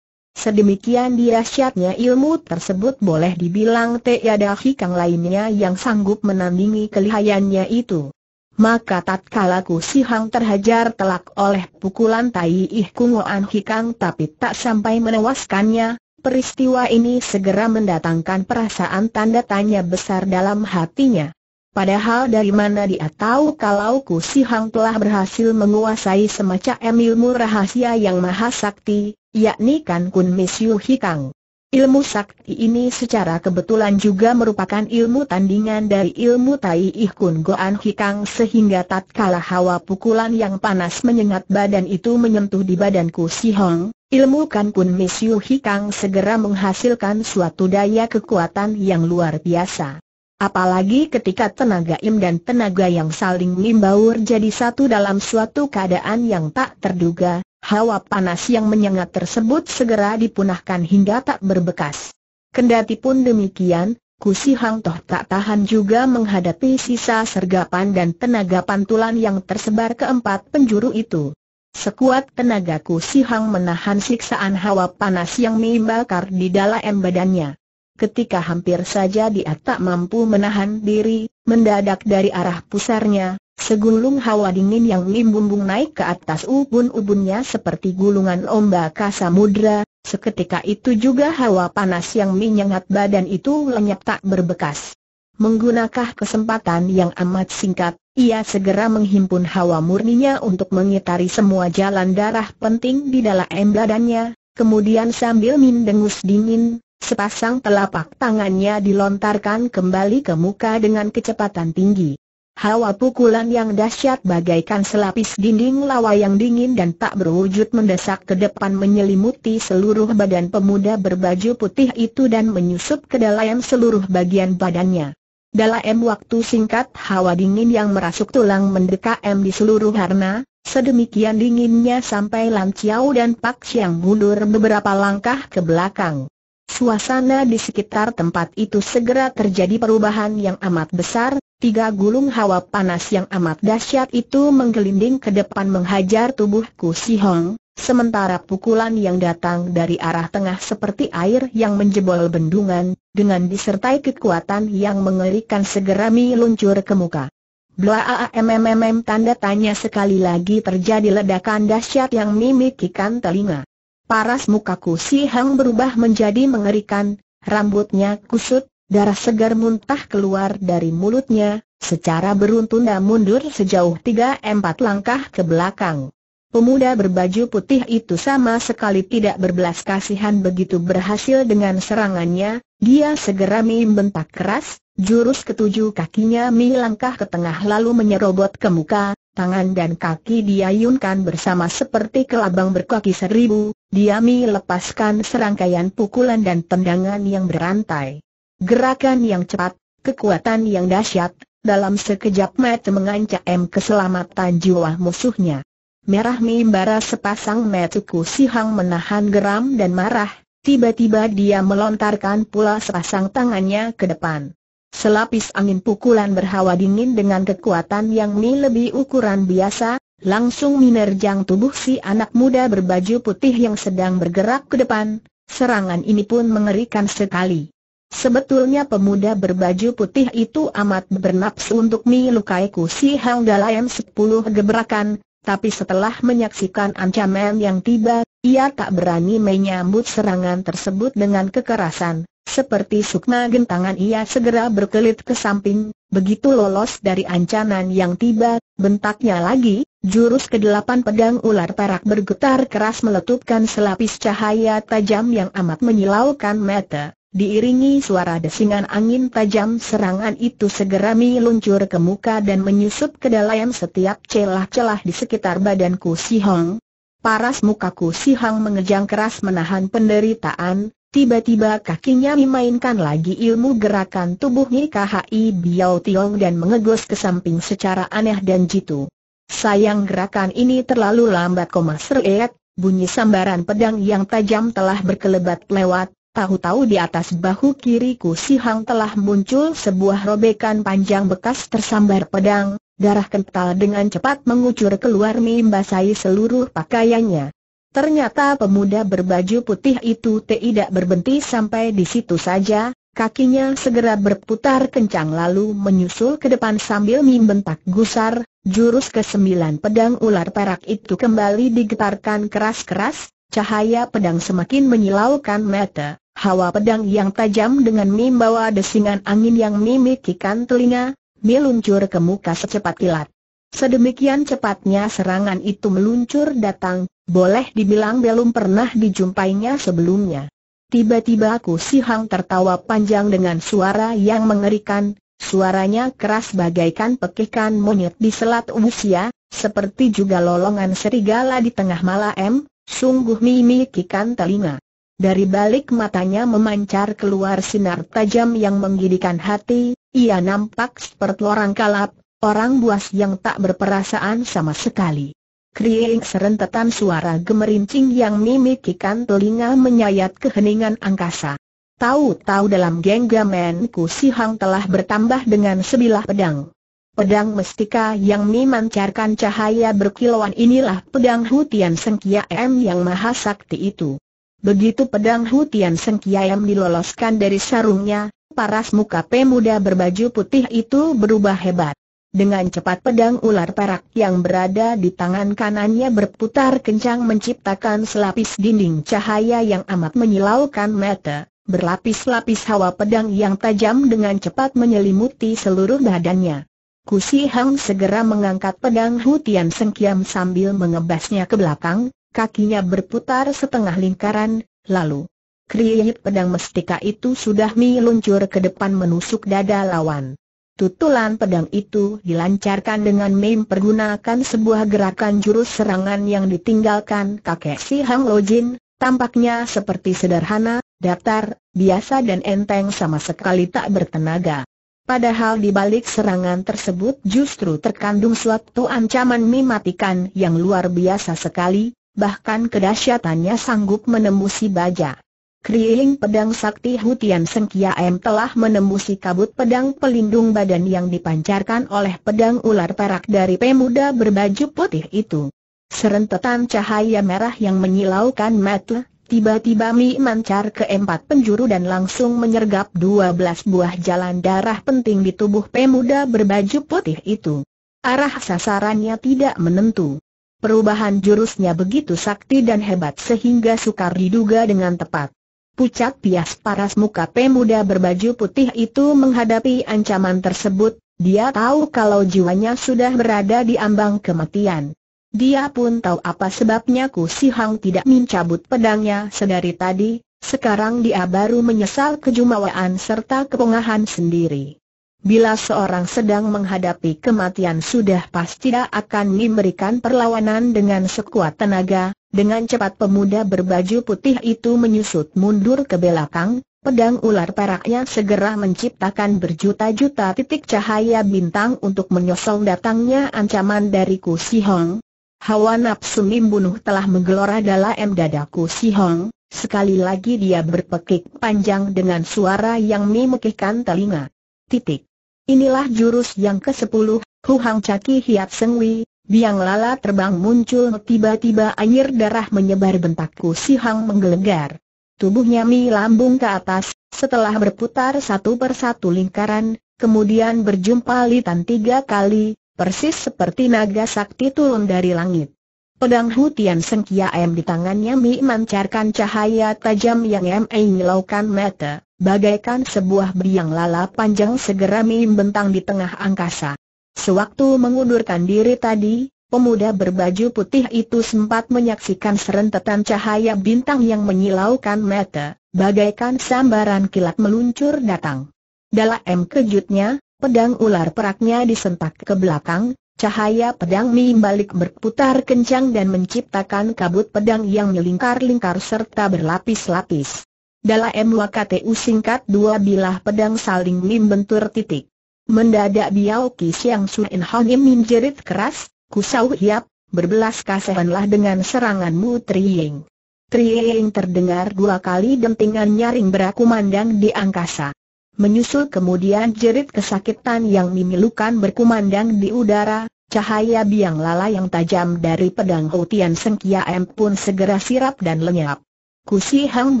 Sedemikian dirasyatnya ilmu tersebut boleh dibilang tiada hikang lainnya yang sanggup menandingi kelihayannya itu. Maka tatkala Ku Sihang terhajar telak oleh pukulan Tai Ih Kungoan Hikang tapi tak sampai menewaskannya, Peristiwa ini segera mendatangkan perasaan tanda tanya besar dalam hatinya. Padahal dari mana dia tahu kalau Ku Si Hang telah berhasil menguasai semacam ilmu rahasia yang maha sakti, yakni Kan Kun Misyu Hikang. Ilmu sakti ini secara kebetulan juga merupakan ilmu tandingan dari ilmu Tai Ih Kun Goan Hikang sehingga tatkala hawa pukulan yang panas menyengat badan itu menyentuh di badan Ku Si Hang, Ilmu Kan Pun Misiu Hikang segera menghasilkan suatu daya kekuatan yang luar biasa. Apalagi ketika tenaga im dan tenaga yang saling membaur jadi satu dalam suatu keadaan yang tak terduga, hawa panas yang menyengat tersebut segera dipunahkan hingga tak berbekas. Kendati pun demikian, Kusi Hang Toh tak tahan juga menghadapi sisa sergapan dan tenaga pantulan yang tersebar ke empat penjuru itu. Sekuat tenagaku si Hang menahan siksaan hawa panas yang membakar di dalam badannya. Ketika hampir saja dia tak mampu menahan diri, mendadak dari arah pusarnya, segulung hawa dingin yang membumbung naik ke atas ubun-ubunnya seperti gulungan ombak kasamudra. seketika itu juga hawa panas yang menyengat badan itu lenyap tak berbekas. Menggunakan kesempatan yang amat singkat, ia segera menghimpun hawa murninya untuk mengitari semua jalan darah penting di dalam embladannya, kemudian sambil mendengus dingin, sepasang telapak tangannya dilontarkan kembali ke muka dengan kecepatan tinggi. Hawa pukulan yang dahsyat bagaikan selapis dinding lawa yang dingin dan tak berwujud mendesak ke depan menyelimuti seluruh badan pemuda berbaju putih itu dan menyusup ke dalam seluruh bagian badannya. Dalam waktu singkat hawa dingin yang merasuk tulang mendekam di seluruh harna, sedemikian dinginnya sampai Lan Chiao dan Pak Siang mundur beberapa langkah ke belakang. Suasana di sekitar tempat itu segera terjadi perubahan yang amat besar, tiga gulung hawa panas yang amat dahsyat itu menggelinding ke depan menghajar tubuh Ku Si Hong, Sementara pukulan yang datang dari arah tengah seperti air yang menjebol bendungan, dengan disertai kekuatan yang mengerikan segera meluncur ke muka. Blaammm tanda tanya sekali lagi terjadi ledakan dahsyat yang mimikikan telinga. Paras muka Kusi Hang berubah menjadi mengerikan, rambutnya kusut, darah segar muntah keluar dari mulutnya, secara beruntun mundur sejauh 3-4 langkah ke belakang. Pemuda berbaju putih itu sama sekali tidak berbelas kasihan begitu berhasil dengan serangannya, dia segera membentak keras, jurus ketujuh kakinya melangkah ke tengah lalu menyerobot ke muka, tangan dan kaki dia diayunkan bersama seperti kelabang berkaki seribu, dia melepaskan serangkaian pukulan dan tendangan yang berantai. Gerakan yang cepat, kekuatan yang dahsyat, dalam sekejap mata mengancam keselamatan jiwa musuhnya merah mimbara sepasang metuku sihang menahan geram dan marah, tiba-tiba dia melontarkan pula sepasang tangannya ke depan. Selapis angin pukulan berhawa dingin dengan kekuatan yang melebihi ukuran biasa, langsung menerjang tubuh si anak muda berbaju putih yang sedang bergerak ke depan, serangan ini pun mengerikan sekali. Sebetulnya pemuda berbaju putih itu amat bernafsu untuk melukai Ku Si Hang dalam sepuluh gebrakan, tapi setelah menyaksikan ancaman yang tiba, ia tak berani menyambut serangan tersebut dengan kekerasan. Seperti sukma gentangan ia segera berkelit ke samping, begitu lolos dari ancaman yang tiba, bentaknya lagi, jurus ke kedelapan pedang ular perak bergetar keras meletupkan selapis cahaya tajam yang amat menyilaukan mata. Diiringi suara desingan angin tajam serangan itu segera meluncur ke muka dan menyusup ke dalam setiap celah-celah di sekitar badanku Si Hong. Paras mukaku Si Hong mengejang keras menahan penderitaan, tiba-tiba kakinya memainkan lagi ilmu gerakan tubuhnya KHI Biao Tiong dan mengegos ke samping secara aneh dan jitu. Sayang gerakan ini terlalu lambat seret, bunyi sambaran pedang yang tajam telah berkelebat lewat, Tahu-tahu di atas bahu kiriku si Hang telah muncul sebuah robekan panjang bekas tersambar pedang, darah kental dengan cepat mengucur keluar membasahi seluruh pakaiannya. Ternyata pemuda berbaju putih itu tidak berhenti sampai di situ saja, kakinya segera berputar kencang lalu menyusul ke depan sambil membentak gusar, jurus kesembilan pedang ular perak itu kembali digetarkan keras-keras, Cahaya pedang semakin menyilaukan mata, hawa pedang yang tajam dengan membawa desingan angin yang mimikikan telinga, meluncur ke muka secepat kilat. Sedemikian cepatnya serangan itu meluncur datang, boleh dibilang belum pernah dijumpainya sebelumnya. Tiba-tiba aku Sihang tertawa panjang dengan suara yang mengerikan, suaranya keras bagaikan pekikan monyet di selat usia, seperti juga lolongan serigala di tengah malam, sungguh mimikikan telinga. Dari balik matanya memancar keluar sinar tajam yang menggidikan hati, ia nampak seperti orang kalap, orang buas yang tak berperasaan sama sekali. Kriing serentetan suara gemerincing yang mimikikan telinga menyayat keheningan angkasa. Tahu-tahu dalam genggamanku si Hang telah bertambah dengan sebilah pedang. Pedang mestika yang memancarkan cahaya berkilauan inilah pedang Hutian sengkia M yang maha sakti itu. Begitu pedang Hutian sengkia M diloloskan dari sarungnya, paras muka pemuda berbaju putih itu berubah hebat. Dengan cepat pedang ular perak yang berada di tangan kanannya berputar kencang menciptakan selapis dinding cahaya yang amat menyilaukan mata, berlapis-lapis hawa pedang yang tajam dengan cepat menyelimuti seluruh badannya. Kusi Hang segera mengangkat pedang Hutian Sengkiam sambil mengebasnya ke belakang, kakinya berputar setengah lingkaran, lalu kriyip pedang mestika itu sudah meluncur ke depan menusuk dada lawan. Tutulan pedang itu dilancarkan dengan mempergunakan sebuah gerakan jurus serangan yang ditinggalkan kakek si Hang Lojin, tampaknya seperti sederhana, datar, biasa dan enteng sama sekali tak bertenaga. Padahal di balik serangan tersebut justru terkandung suatu ancaman mematikan yang luar biasa sekali, bahkan kedahsyatannya sanggup menembusi baja. Kriing pedang sakti Hutian Sengkia M telah menembusi kabut pedang pelindung badan yang dipancarkan oleh pedang ular perak dari pemuda berbaju putih itu. Serentetan cahaya merah yang menyilaukan mata, Tiba-tiba Mi mancar ke empat penjuru dan langsung menyergap dua belas buah jalan darah penting di tubuh pemuda berbaju putih itu. Arah sasarannya tidak menentu. Perubahan jurusnya begitu sakti dan hebat sehingga sukar diduga dengan tepat. Pucat pias paras muka pemuda berbaju putih itu menghadapi ancaman tersebut, dia tahu kalau jiwanya sudah berada di ambang kematian. Dia pun tahu apa sebabnya Ku Si Hang tidak mencabut pedangnya sedari tadi, sekarang dia baru menyesal kejumawaan serta kepongahan sendiri. Bila seorang sedang menghadapi kematian sudah pasti tidak akan memberikan perlawanan dengan sekuat tenaga, dengan cepat pemuda berbaju putih itu menyusut mundur ke belakang, pedang ular peraknya segera menciptakan berjuta-juta titik cahaya bintang untuk menyosong datangnya ancaman dari Ku Si Hong, Hawa nafsu membunuh telah menggelora dalam dadaku si Hong, sekali lagi dia berpekik panjang dengan suara yang memekikkan telinga. Titik. Inilah jurus yang ke-10, Hu Hang Caki Hiat Sengwi, biang lala terbang muncul tiba-tiba air darah menyebar bentakku si Hang menggelegar. Tubuhnya mi lambung ke atas, setelah berputar satu persatu lingkaran, kemudian berjumpa litan tiga kali, persis seperti naga sakti turun dari langit. Pedang Hutian Sengkiaem di tangannya memancarkan cahaya tajam yang menyilaukan mata, bagaikan sebuah biang lala panjang segera membentang di tengah angkasa. Sewaktu mengundurkan diri tadi, pemuda berbaju putih itu sempat menyaksikan serentetan cahaya bintang yang menyilaukan mata, bagaikan sambaran kilat meluncur datang. Dalam kejutnya, Pedang ular peraknya disentak ke belakang, cahaya pedang Mi balik berputar kencang dan menciptakan kabut pedang yang melingkar-lingkar serta berlapis-lapis. Dalam MWKTU singkat dua bilah pedang saling bentur titik. Mendadak Biao Ki Siang En Hong Honim menjerit keras, Kusau Hiap, berbelas kasihanlah dengan seranganmu Triying. Triying terdengar dua kali dentingan nyaring mandang di angkasa. Menyusul kemudian jerit kesakitan yang memilukan berkumandang di udara, cahaya biang lala yang tajam dari pedang Hotian Sengkia M pun segera sirap dan lenyap. Kusi Hang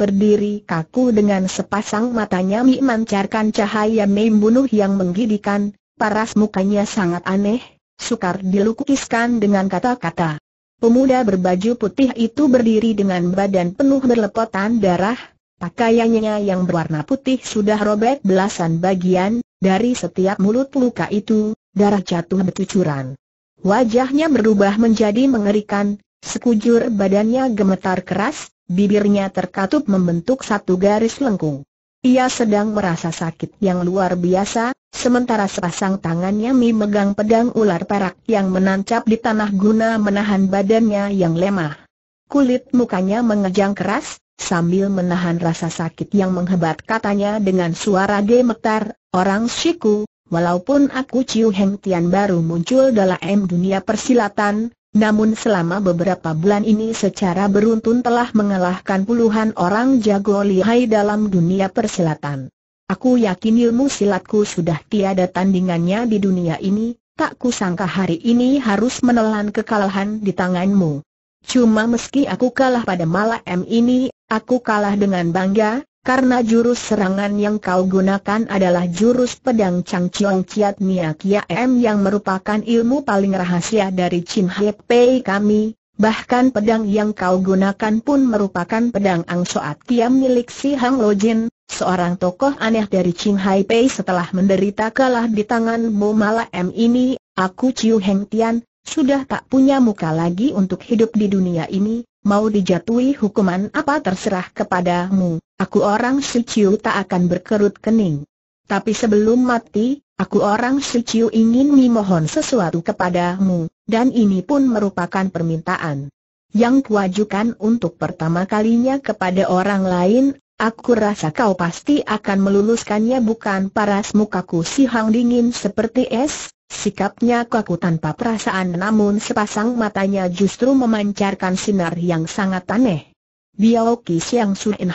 berdiri kaku dengan sepasang matanya memancarkan cahaya membunuh yang menggidikan, paras mukanya sangat aneh, sukar dilukiskan dengan kata-kata. Pemuda berbaju putih itu berdiri dengan badan penuh berlepotan darah, Pakaiannya yang berwarna putih sudah robek belasan bagian, dari setiap mulut luka itu, darah jatuh bercucuran. Wajahnya berubah menjadi mengerikan, sekujur badannya gemetar keras, bibirnya terkatup membentuk satu garis lengkung. Ia sedang merasa sakit yang luar biasa, sementara sepasang tangannya memegang pedang ular perak yang menancap di tanah guna menahan badannya yang lemah. Kulit mukanya mengejang keras, Sambil menahan rasa sakit yang menghebat katanya dengan suara gemetar, orang shiku, walaupun aku Ciu Heng Tian baru muncul dalam dunia persilatan, namun selama beberapa bulan ini secara beruntun telah mengalahkan puluhan orang jago lihai dalam dunia persilatan. Aku yakin ilmu silatku sudah tiada tandingannya di dunia ini, tak kusangka hari ini harus menelan kekalahan di tanganmu. Cuma meski aku kalah pada malam ini, Aku kalah dengan bangga, karena jurus serangan yang kau gunakan adalah jurus pedang Chang Chiong Chiat Mia M yang merupakan ilmu paling rahasia dari Chin Hep Pei kami, bahkan pedang yang kau gunakan pun merupakan pedang Ang Soat Kiam milik Si Hang Lo Jin, seorang tokoh aneh dari Chin Hai Pei setelah menderita kalah di tangan Mo Mala M ini, aku Ciu Heng Tian, sudah tak punya muka lagi untuk hidup di dunia ini, Mau dijatuhi hukuman apa terserah kepadamu, aku orang suciu tak akan berkerut kening. Tapi sebelum mati, aku orang suciu ingin memohon sesuatu kepadamu, dan ini pun merupakan permintaan yang kuajukan untuk pertama kalinya kepada orang lain, Aku rasa kau pasti akan meluluskannya bukan paras mukaku si Hang dingin seperti es, sikapnya kaku tanpa perasaan namun sepasang matanya justru memancarkan sinar yang sangat aneh. Biao Ki Siang Sun In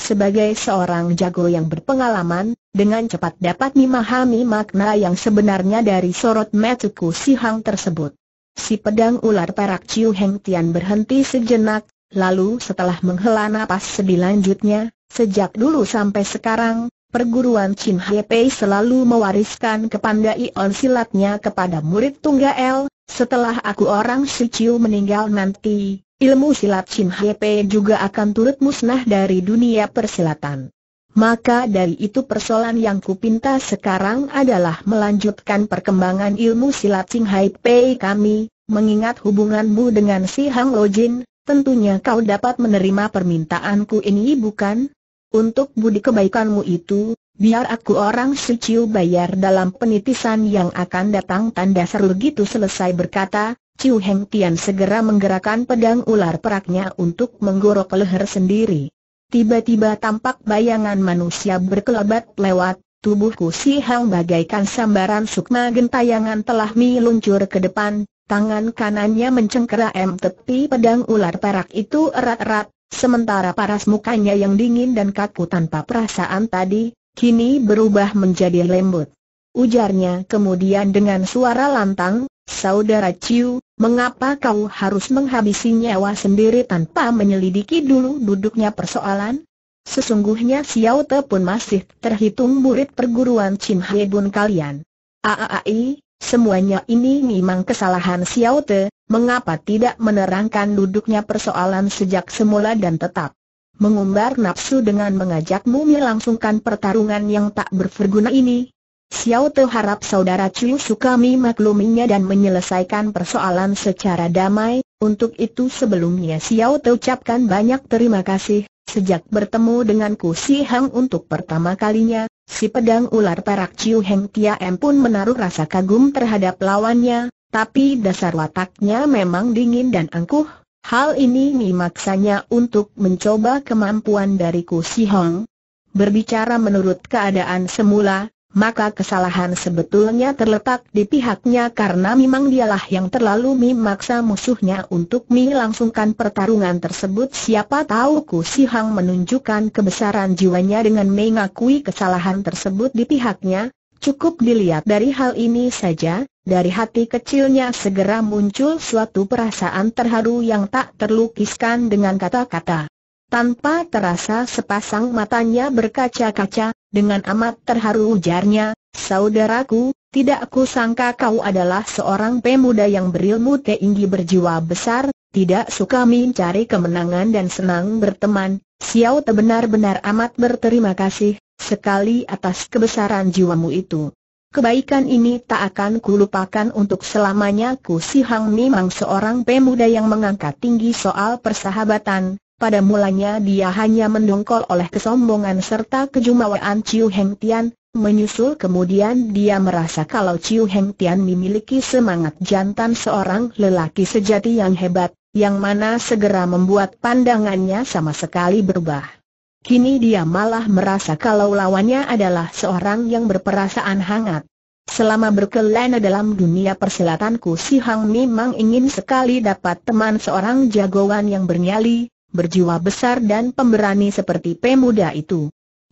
sebagai seorang jago yang berpengalaman, dengan cepat dapat memahami makna yang sebenarnya dari sorot mataku si Hang tersebut. Si pedang ular perak Chiu Heng Tian berhenti sejenak, Lalu setelah menghela napas sedilanjutnya, sejak dulu sampai sekarang, perguruan Chin Pei selalu mewariskan kepandaian silatnya kepada murid tunggal. Setelah aku orang Si Chiu meninggal nanti, ilmu silat Chin Pei juga akan turut musnah dari dunia persilatan. Maka dari itu persoalan yang kupinta sekarang adalah melanjutkan perkembangan ilmu silat Chin Hai Pei kami, mengingat hubunganmu dengan si Hang Lojin, tentunya kau dapat menerima permintaanku ini bukan? Untuk budi kebaikanmu itu, biar aku orang Ciu bayar dalam penitisan yang akan datang tanda seru gitu selesai berkata, Ciu Heng Tian segera menggerakkan pedang ular peraknya untuk menggorok leher sendiri. Tiba-tiba tampak bayangan manusia berkelebat lewat, tubuhku si Hang bagaikan sambaran sukma gentayangan telah meluncur ke depan, Tangan kanannya mencengkeram tepi pedang ular perak itu erat-erat, sementara paras mukanya yang dingin dan kaku tanpa perasaan tadi, kini berubah menjadi lembut. Ujarnya kemudian dengan suara lantang, Saudara Ciu, mengapa kau harus menghabisi nyawa sendiri tanpa menyelidiki dulu duduknya persoalan? Sesungguhnya Xiao Te pun masih terhitung murid perguruan Chin Hai Bun kalian. Aaai. Semuanya ini memang kesalahan Xiao Te, mengapa tidak menerangkan duduknya persoalan sejak semula dan tetap mengumbar nafsu dengan mengajakmu melangsungkan pertarungan yang tak berfungsi ini? Xiao Te harap saudara Chu Sukami makluminya dan menyelesaikan persoalan secara damai, untuk itu sebelumnya Xiao Te banyak terima kasih, sejak bertemu denganku Si Hang untuk pertama kalinya, si pedang ular perak Chiu Heng Tia M pun menaruh rasa kagum terhadap lawannya, tapi dasar wataknya memang dingin dan angkuh, Hal ini memaksanya untuk mencoba kemampuan dari Ku Si Hang. Berbicara menurut keadaan semula, maka kesalahan sebetulnya terletak di pihaknya karena memang dialah yang terlalu memaksa musuhnya untuk melangsungkan pertarungan tersebut siapa tahu Ku Si Hang menunjukkan kebesaran jiwanya dengan mengakui kesalahan tersebut di pihaknya, cukup dilihat dari hal ini saja, dari hati kecilnya segera muncul suatu perasaan terharu yang tak terlukiskan dengan kata-kata. Tanpa terasa sepasang matanya berkaca-kaca, dengan amat terharu ujarnya, Saudaraku, tidak aku sangka kau adalah seorang pemuda yang berilmu tinggi berjiwa besar, tidak suka mencari kemenangan dan senang berteman, Xiao Te benar-benar amat berterima kasih, sekali atas kebesaran jiwamu itu. Kebaikan ini tak akan kulupakan untuk selamanya ku si Hang memang seorang pemuda yang mengangkat tinggi soal persahabatan, pada mulanya dia hanya mendongkol oleh kesombongan serta kejumawaan Ciu Heng Tian, menyusul kemudian dia merasa kalau Ciu Heng Tian memiliki semangat jantan seorang lelaki sejati yang hebat, yang mana segera membuat pandangannya sama sekali berubah. Kini dia malah merasa kalau lawannya adalah seorang yang berperasaan hangat. Selama berkelana dalam dunia persilatanku si Hang memang ingin sekali dapat teman seorang jagoan yang bernyali, berjiwa besar dan pemberani seperti pemuda itu.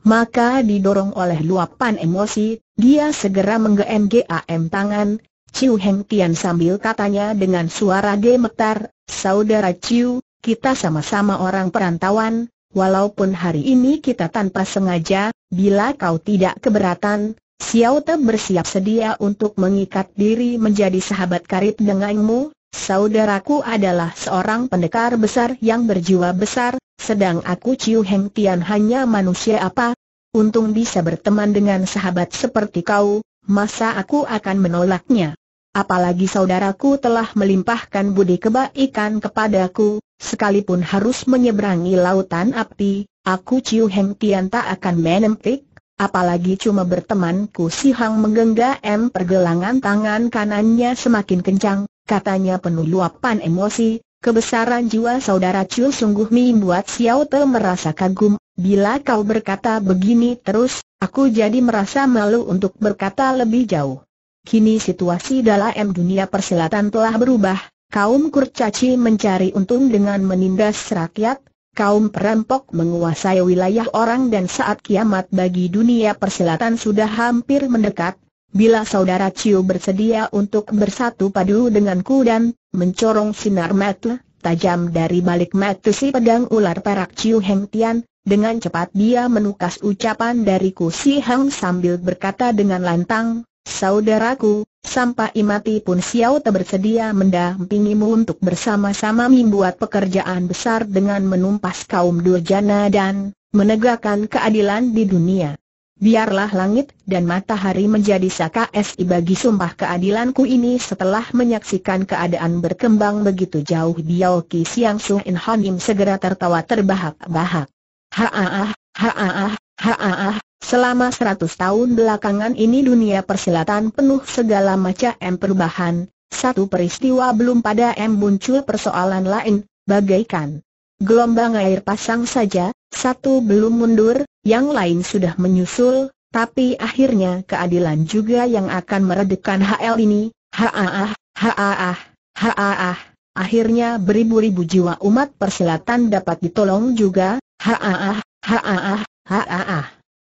Maka didorong oleh luapan emosi, dia segera menggem-gam tangan, Chiu Heng Tian sambil katanya dengan suara gemetar, Saudara Chiu, kita sama-sama orang perantauan, walaupun hari ini kita tanpa sengaja, bila kau tidak keberatan, Xiao Te bersiap sedia untuk mengikat diri menjadi sahabat karib denganmu, Saudaraku adalah seorang pendekar besar yang berjiwa besar, sedang aku Ciu Heng Tian hanya manusia apa? Untung bisa berteman dengan sahabat seperti kau, masa aku akan menolaknya? Apalagi saudaraku telah melimpahkan budi kebaikan kepadaku, sekalipun harus menyeberangi lautan api, aku Ciu Heng Tian tak akan menempik. Apalagi cuma bertemanku si Hang menggenggam pergelangan tangan kanannya semakin kencang, katanya penuh luapan emosi, kebesaran jiwa saudara Chu sungguh membuat Xiao Te merasa kagum, bila kau berkata begini terus, aku jadi merasa malu untuk berkata lebih jauh. Kini situasi dalam dunia persilatan telah berubah, kaum kurcaci mencari untung dengan menindas rakyat, kaum perampok menguasai wilayah orang dan saat kiamat bagi dunia persilatan sudah hampir mendekat, Bila saudara Ciu bersedia untuk bersatu padu denganku dan mencorong sinar mata tajam dari balik mata si pedang ular perak Ciu Heng Tian, dengan cepat dia menukas ucapan dari Ku si Hang sambil berkata dengan lantang, Saudaraku, sampai mati pun Xiao Te bersedia mendampingimu untuk bersama-sama membuat pekerjaan besar dengan menumpas kaum durjana dan menegakkan keadilan di dunia biarlah langit dan matahari menjadi saka SI bagi sumpah keadilanku ini setelah menyaksikan keadaan berkembang begitu jauh Biao Ki Siang Su In Han Im segera tertawa terbahak-bahak. Haa, haa, haa. selama seratus tahun belakangan ini dunia persilatan penuh segala macam perubahan, satu peristiwa belum pada M muncul persoalan lain, bagaikan Gelombang air pasang saja, satu belum mundur, yang lain sudah menyusul, tapi akhirnya keadilan juga yang akan meredakan HL ini, haaah, haaah, haaah. Akhirnya beribu-ribu jiwa umat Perselatan dapat ditolong juga, haaah, haaah, haaah.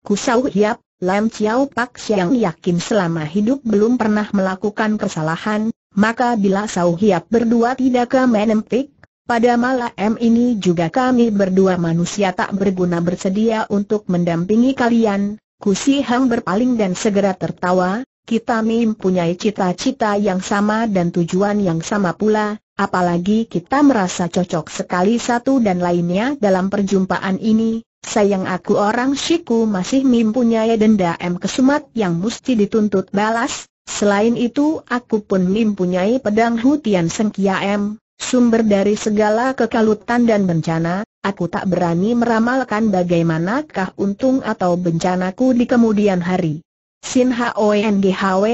Kusau Hiap, Lam Chiao Pak Siang yakin selama hidup belum pernah melakukan kesalahan, maka bila Sau Hiap berdua tidak ke menempik, pada malam ini juga kami berdua manusia tak berguna bersedia untuk mendampingi kalian. Kusi Hang berpaling dan segera tertawa, kita mempunyai cita-cita yang sama dan tujuan yang sama pula, apalagi kita merasa cocok sekali satu dan lainnya dalam perjumpaan ini. Sayang aku orang Shiku masih mempunyai denda M kesumat yang mesti dituntut balas, selain itu aku pun mempunyai pedang Hutian Sengkia M sumber dari segala kekalutan dan bencana, aku tak berani meramalkan bagaimanakah untung atau bencanaku di kemudian hari. Sin Honghweeciau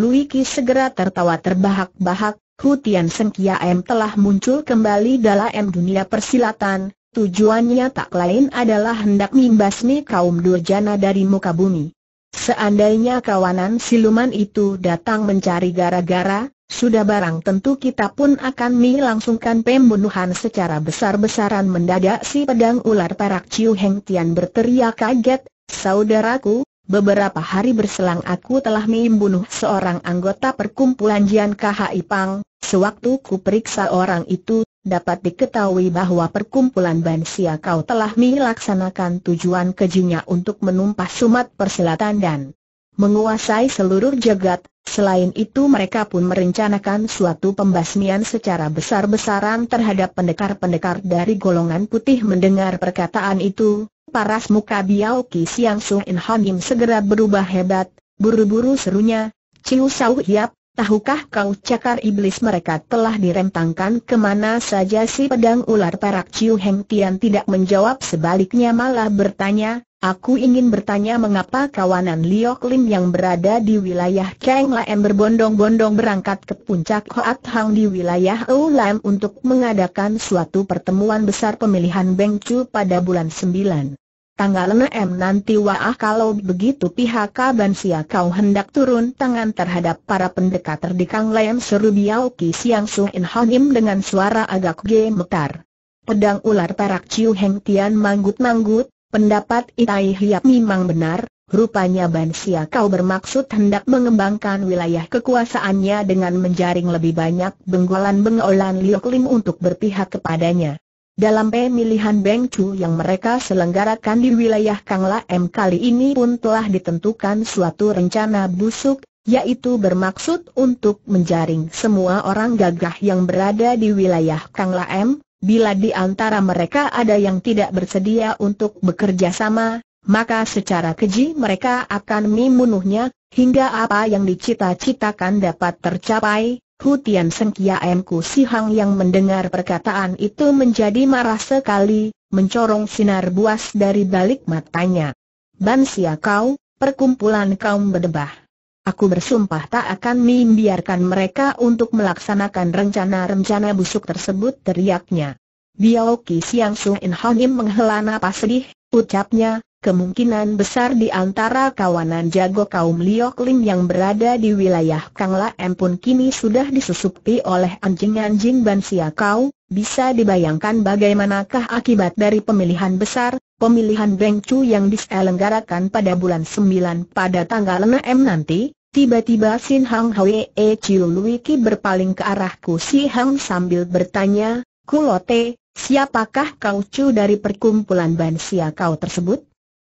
Luiki segera tertawa terbahak-bahak, Hutian Seng M. telah muncul kembali dalam dunia persilatan, tujuannya tak lain adalah hendak mimbasmi kaum durjana dari muka bumi. Seandainya kawanan siluman itu datang mencari gara-gara, sudah barang tentu kita pun akan melangsungkan pembunuhan secara besar-besaran mendadak si pedang ular perak Ciu Heng Tian berteriak kaget, saudaraku, beberapa hari berselang aku telah membunuh seorang anggota perkumpulan Jian KHI ipang. sewaktu ku periksa orang itu, dapat diketahui bahwa perkumpulan Bansia kau telah melaksanakan tujuan kejinya untuk menumpas sumat persilatan dan menguasai seluruh jagat, selain itu mereka pun merencanakan suatu pembasmian secara besar-besaran terhadap pendekar-pendekar dari golongan putih mendengar perkataan itu, paras muka Biao Ki Siang Sung In Hanim segera berubah hebat, buru-buru serunya, Ciu Sau Hiap, tahukah kau cakar iblis mereka telah direntangkan kemana saja si pedang ular perak Ciu Heng Tian tidak menjawab sebaliknya malah bertanya, Aku ingin bertanya mengapa kawanan Liok Lim yang berada di wilayah Kang Laem berbondong-bondong berangkat ke puncak Hoat Hang di wilayah Ou Lam untuk mengadakan suatu pertemuan besar pemilihan Beng Chu pada bulan 9. Tanggal 6 nanti wah kalau begitu pihak Kaban Sia kau hendak turun tangan terhadap para pendekar di Kang Laem seru Biao Ki Siang Suin Hanim dengan suara agak gemetar. Pedang ular perak Ciu Heng Tian manggut-manggut, Pendapat Itai Hiap memang benar, rupanya bansia kau bermaksud hendak mengembangkan wilayah kekuasaannya dengan menjaring lebih banyak benggolan-benggolan Liok Lim untuk berpihak kepadanya. Dalam pemilihan Beng Chu yang mereka selenggarakan di wilayah Kangla M kali ini pun telah ditentukan suatu rencana busuk, yaitu bermaksud untuk menjaring semua orang gagah yang berada di wilayah Kangla M, bila di antara mereka ada yang tidak bersedia untuk bekerja sama, maka secara keji mereka akan membunuhnya, hingga apa yang dicita-citakan dapat tercapai. Hutian Sengkia M. Sihang yang mendengar perkataan itu menjadi marah sekali, mencorong sinar buas dari balik matanya. Bansia kau, perkumpulan kaum berdebah. Aku bersumpah tak akan membiarkan mereka untuk melaksanakan rencana-rencana busuk tersebut teriaknya. Biao Ki Siang Su In Honim menghela napas sedih, ucapnya, kemungkinan besar di antara kawanan jago kaum Liok Lim yang berada di wilayah Kang Empun pun kini sudah disusupi oleh anjing-anjing Bansia Kau, bisa dibayangkan bagaimanakah akibat dari pemilihan besar, pemilihan Beng Chu yang diselenggarakan pada bulan 9 pada tanggal 6 nanti, tiba-tiba Sin Hang Hwee Chiu Lui Ki berpaling ke arahku Si Hang sambil bertanya, Kulote, siapakah kau Chu dari perkumpulan Bansia kau tersebut?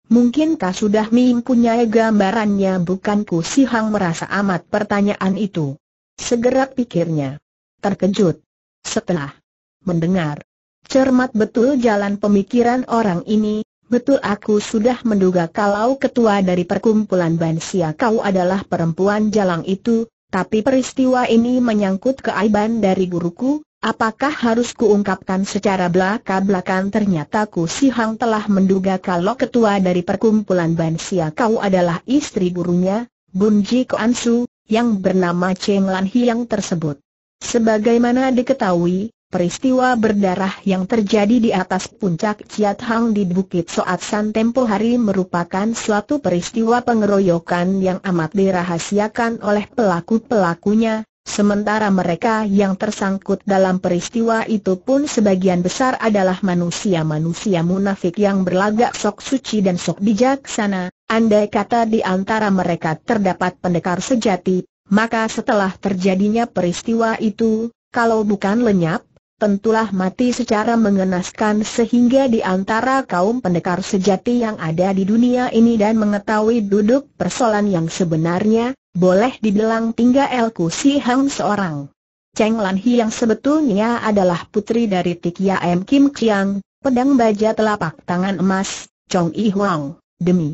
Mungkinkah sudah mempunyai gambarannya bukan ku si Hang merasa amat pertanyaan itu. Segera pikirnya. Terkejut. Setelah mendengar Cermat betul jalan pemikiran orang ini, betul aku sudah menduga kalau ketua dari perkumpulan Bansia kau adalah perempuan jalang itu, tapi peristiwa ini menyangkut keaiban dari guruku, apakah harus kuungkapkan secara belaka-belakan ternyata Ku Si Hang telah menduga kalau ketua dari perkumpulan Bansia kau adalah istri gurunya, Bunji Koansu, yang bernama Cheng Lan Hiang tersebut. Sebagaimana diketahui, Peristiwa berdarah yang terjadi di atas puncak Ciat Hang di Bukit Soat San tempo hari merupakan suatu peristiwa pengeroyokan yang amat dirahasiakan oleh pelaku-pelakunya, sementara mereka yang tersangkut dalam peristiwa itu pun sebagian besar adalah manusia-manusia munafik yang berlagak sok suci dan sok bijaksana. Andai kata di antara mereka terdapat pendekar sejati, maka setelah terjadinya peristiwa itu, kalau bukan lenyap, tentulah mati secara mengenaskan sehingga di antara kaum pendekar sejati yang ada di dunia ini dan mengetahui duduk persoalan yang sebenarnya, boleh dibilang tinggal Elku Si Hang seorang. Cheng Lan Hi yang sebetulnya adalah putri dari Tikia M. Kim Chiang, pedang baja telapak tangan emas, Chong I Huang, demi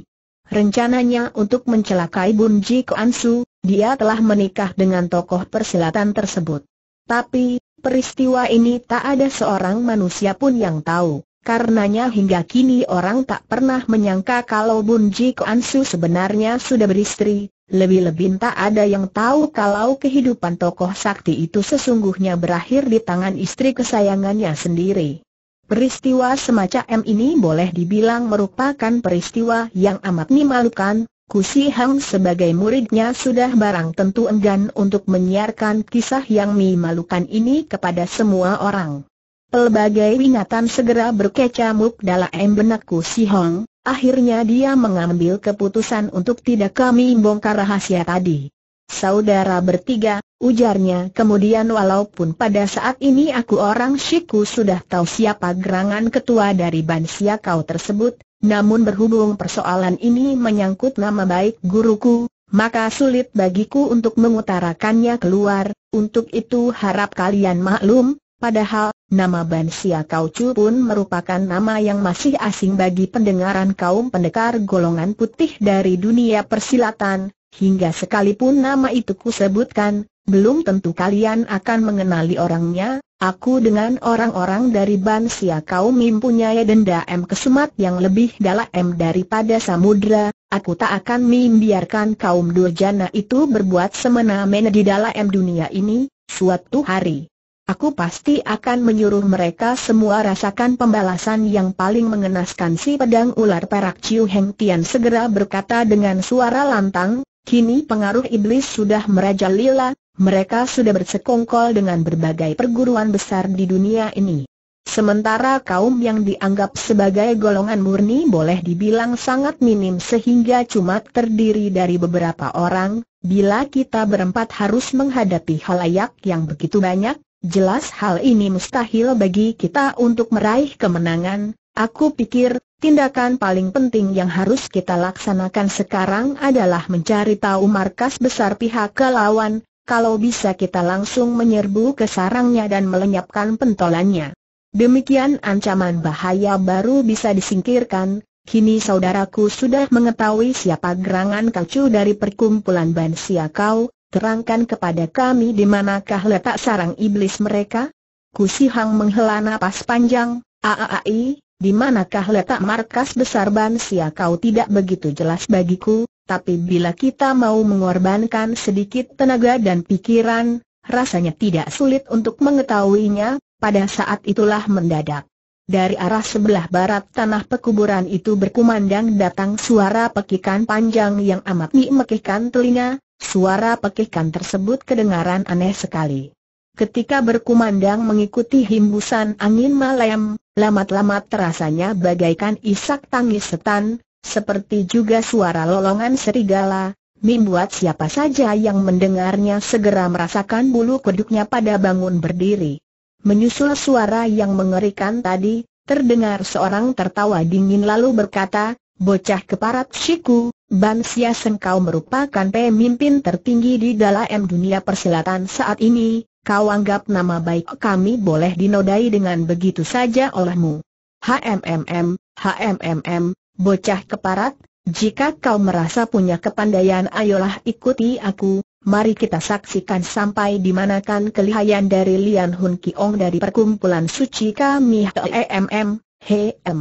rencananya untuk mencelakai Bun Ji Kuan Su, dia telah menikah dengan tokoh persilatan tersebut. Tapi, Peristiwa ini tak ada seorang manusia pun yang tahu, karenanya hingga kini orang tak pernah menyangka kalau Bun Ji sebenarnya sudah beristri, lebih-lebih tak ada yang tahu kalau kehidupan tokoh sakti itu sesungguhnya berakhir di tangan istri kesayangannya sendiri. Peristiwa semacam ini boleh dibilang merupakan peristiwa yang amat memalukan, Kusi Hang sebagai muridnya sudah barang tentu enggan untuk menyiarkan kisah yang memalukan ini kepada semua orang. Pelbagai ingatan segera berkecamuk dalam benak Kusi Hang, akhirnya dia mengambil keputusan untuk tidak kami bongkar rahasia tadi. Saudara bertiga, ujarnya kemudian walaupun pada saat ini aku orang shiku sudah tahu siapa gerangan ketua dari Bansia kau tersebut, namun berhubung persoalan ini menyangkut nama baik guruku, maka sulit bagiku untuk mengutarakannya keluar, untuk itu harap kalian maklum, padahal, nama Bansia Kaucu pun merupakan nama yang masih asing bagi pendengaran kaum pendekar golongan putih dari dunia persilatan, Hingga sekalipun nama itu kusebutkan, belum tentu kalian akan mengenali orangnya, aku dengan orang-orang dari Bansia kaum mempunyai denda M kesemat yang lebih dalam daripada samudra, aku tak akan membiarkan kaum durjana itu berbuat semena-mena di dalam dunia ini, suatu hari. Aku pasti akan menyuruh mereka semua rasakan pembalasan yang paling mengenaskan si pedang ular perak Ciu Heng Tian segera berkata dengan suara lantang, Kini pengaruh iblis sudah merajalela, mereka sudah bersekongkol dengan berbagai perguruan besar di dunia ini. Sementara kaum yang dianggap sebagai golongan murni boleh dibilang sangat minim sehingga cuma terdiri dari beberapa orang, bila kita berempat harus menghadapi halayak yang begitu banyak, jelas hal ini mustahil bagi kita untuk meraih kemenangan, Aku pikir, tindakan paling penting yang harus kita laksanakan sekarang adalah mencari tahu markas besar pihak lawan, kalau bisa kita langsung menyerbu ke sarangnya dan melenyapkan pentolannya. Demikian ancaman bahaya baru bisa disingkirkan, kini saudaraku sudah mengetahui siapa gerangan kacu dari perkumpulan Bansia kau, terangkan kepada kami di manakah letak sarang iblis mereka? Kusihang menghela napas panjang, aaai, di manakah letak markas besar Bansia kau tidak begitu jelas bagiku, tapi bila kita mau mengorbankan sedikit tenaga dan pikiran, rasanya tidak sulit untuk mengetahuinya, pada saat itulah mendadak. Dari arah sebelah barat tanah pekuburan itu berkumandang datang suara pekikan panjang yang amat memekihkan telinga, suara pekikan tersebut kedengaran aneh sekali. Ketika berkumandang mengikuti himbusan angin malam, lamat-lamat terasanya bagaikan isak tangis setan, seperti juga suara lolongan serigala, membuat siapa saja yang mendengarnya segera merasakan bulu kuduknya pada bangun berdiri. Menyusul suara yang mengerikan tadi, terdengar seorang tertawa dingin lalu berkata, Bocah keparat siku, Ban Sia Sengkau merupakan pemimpin tertinggi di dalam dunia persilatan saat ini, kau anggap nama baik kami boleh dinodai dengan begitu saja olehmu. HMMM, HMMM, bocah keparat, jika kau merasa punya kepandaian ayolah ikuti aku, mari kita saksikan sampai dimanakan kelihayan dari Lian Hun Kiong dari perkumpulan suci kami HMM, HM.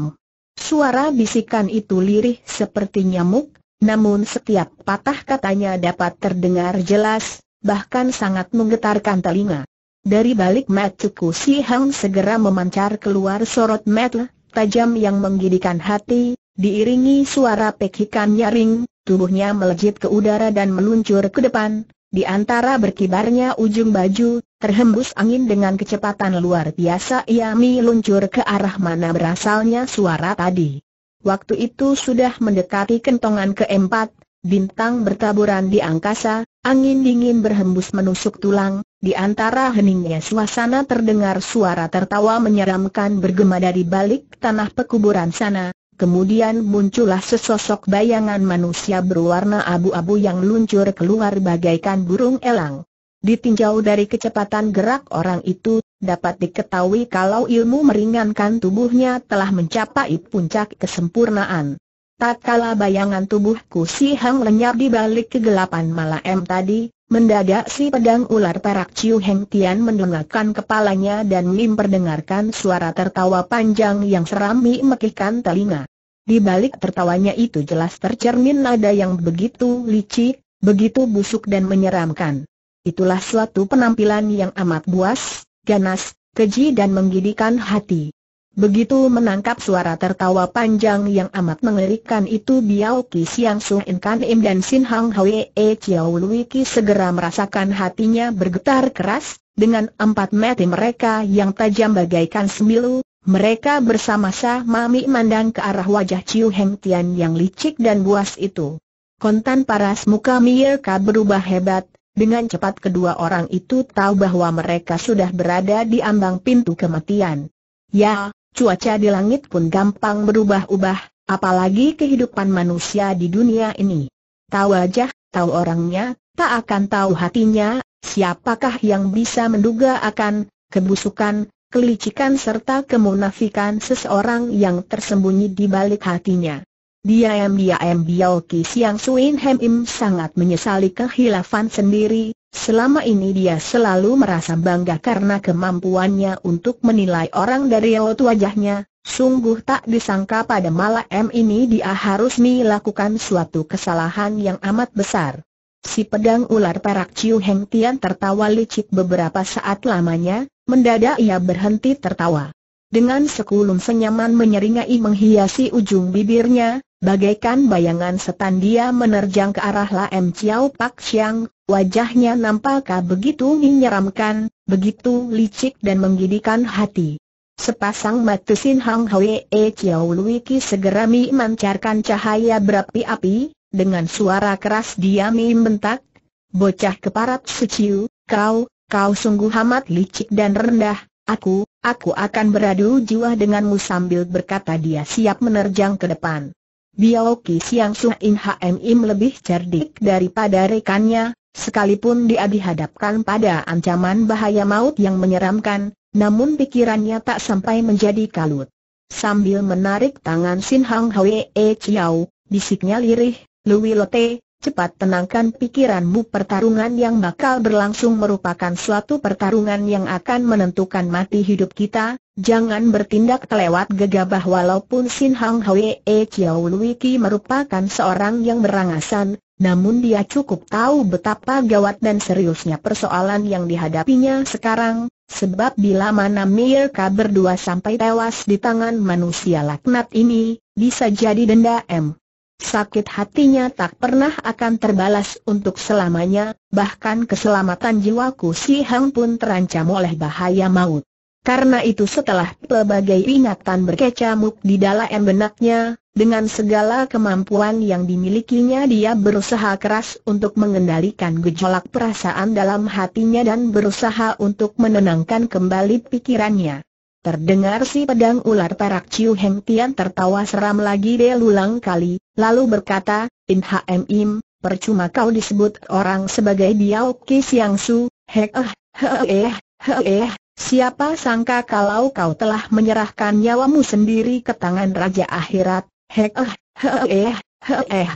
Suara bisikan itu lirih seperti nyamuk, namun setiap patah katanya dapat terdengar jelas, bahkan sangat menggetarkan telinga. Dari balik matku Si Hang segera memancar keluar sorot mata tajam yang menggidikan hati, diiringi suara pekikan nyaring, tubuhnya melejit ke udara dan meluncur ke depan, di antara berkibarnya ujung baju, terhembus angin dengan kecepatan luar biasa ia meluncur ke arah mana berasalnya suara tadi. Waktu itu sudah mendekati kentongan keempat, Bintang bertaburan di angkasa, angin dingin berhembus menusuk tulang, di antara heningnya suasana terdengar suara tertawa menyeramkan bergema dari balik tanah pekuburan sana, kemudian muncullah sesosok bayangan manusia berwarna abu-abu yang luncur keluar bagaikan burung elang. Ditinjau dari kecepatan gerak orang itu, dapat diketahui kalau ilmu meringankan tubuhnya telah mencapai puncak kesempurnaan kala bayangan tubuhku si Hang lenyap di balik kegelapan malam tadi, mendadak si pedang ular perak Ciu Heng Tian mendengarkan kepalanya dan memperdengarkan suara tertawa panjang yang serami mekikkan telinga. Di balik tertawanya itu jelas tercermin nada yang begitu licik, begitu busuk dan menyeramkan. Itulah suatu penampilan yang amat buas, ganas, keji dan menggidikan hati. Begitu menangkap suara tertawa panjang yang amat mengerikan itu Biao Ki Siang Su In Kan Im dan Sin Hang Hwee Chiao Lui Ki segera merasakan hatinya bergetar keras, dengan empat mata mereka yang tajam bagaikan semilu, mereka bersama-sama memandang ke arah wajah Chiu Heng Tian yang licik dan buas itu. Kontan paras muka mereka berubah hebat, dengan cepat kedua orang itu tahu bahwa mereka sudah berada di ambang pintu kematian. Ya, Cuaca di langit pun gampang berubah-ubah, apalagi kehidupan manusia di dunia ini. Tahu aja, tahu orangnya, tak akan tahu hatinya, siapakah yang bisa menduga akan kebusukan, kelicikan serta kemunafikan seseorang yang tersembunyi di balik hatinya. Diam-diam Biao Ki Siang Suin Hem Im sangat menyesali kehilafan sendiri, selama ini dia selalu merasa bangga karena kemampuannya untuk menilai orang dari laut wajahnya, sungguh tak disangka pada malam ini dia harus melakukan suatu kesalahan yang amat besar. Si pedang ular perak Ciu Heng Tian tertawa licik beberapa saat lamanya, mendadak ia berhenti tertawa dengan sekulum senyaman menyeringai menghiasi ujung bibirnya, bagaikan bayangan setan dia menerjang ke arah Lam Chiao Pak Xiang, wajahnya nampaknya begitu menyeramkan, begitu licik dan menggidikan hati. Sepasang mata Sin Hang Hwee Chiao Ki segera memancarkan cahaya berapi-api, dengan suara keras dia membentak, Bocah keparat suciu, kau, kau sungguh amat licik dan rendah, Aku, aku akan beradu jiwa denganmu sambil berkata dia siap menerjang ke depan. Biaoki Siang Sung In HMIM lebih cerdik daripada rekannya, sekalipun dia dihadapkan pada ancaman bahaya maut yang menyeramkan, namun pikirannya tak sampai menjadi kalut. Sambil menarik tangan Sin Hang Hwee Chiao, bisiknya lirih, Lui Lote, cepat tenangkan pikiranmu pertarungan yang bakal berlangsung merupakan suatu pertarungan yang akan menentukan mati hidup kita, jangan bertindak kelewat gegabah walaupun Sin Hang Hwee Chiao Luiki merupakan seorang yang berangasan, namun dia cukup tahu betapa gawat dan seriusnya persoalan yang dihadapinya sekarang, sebab bila mana Mirka berdua sampai tewas di tangan manusia laknat ini, bisa jadi denda M. Sakit hatinya tak pernah akan terbalas untuk selamanya, bahkan keselamatan jiwaku si Hang pun terancam oleh bahaya maut. Karena itu setelah pelbagai ingatan berkecamuk di dalam benaknya, dengan segala kemampuan yang dimilikinya dia berusaha keras untuk mengendalikan gejolak perasaan dalam hatinya dan berusaha untuk menenangkan kembali pikirannya. Terdengar si pedang ular perak Ciu Heng Tian tertawa seram lagi belulang kali, lalu berkata, In Hm Im, percuma kau disebut orang sebagai Diao Ki Siang Su, heh eh, he eh, eh he eh, eh, siapa sangka kalau kau telah menyerahkan nyawamu sendiri ke tangan Raja Akhirat, heh eh, he eh, he eh.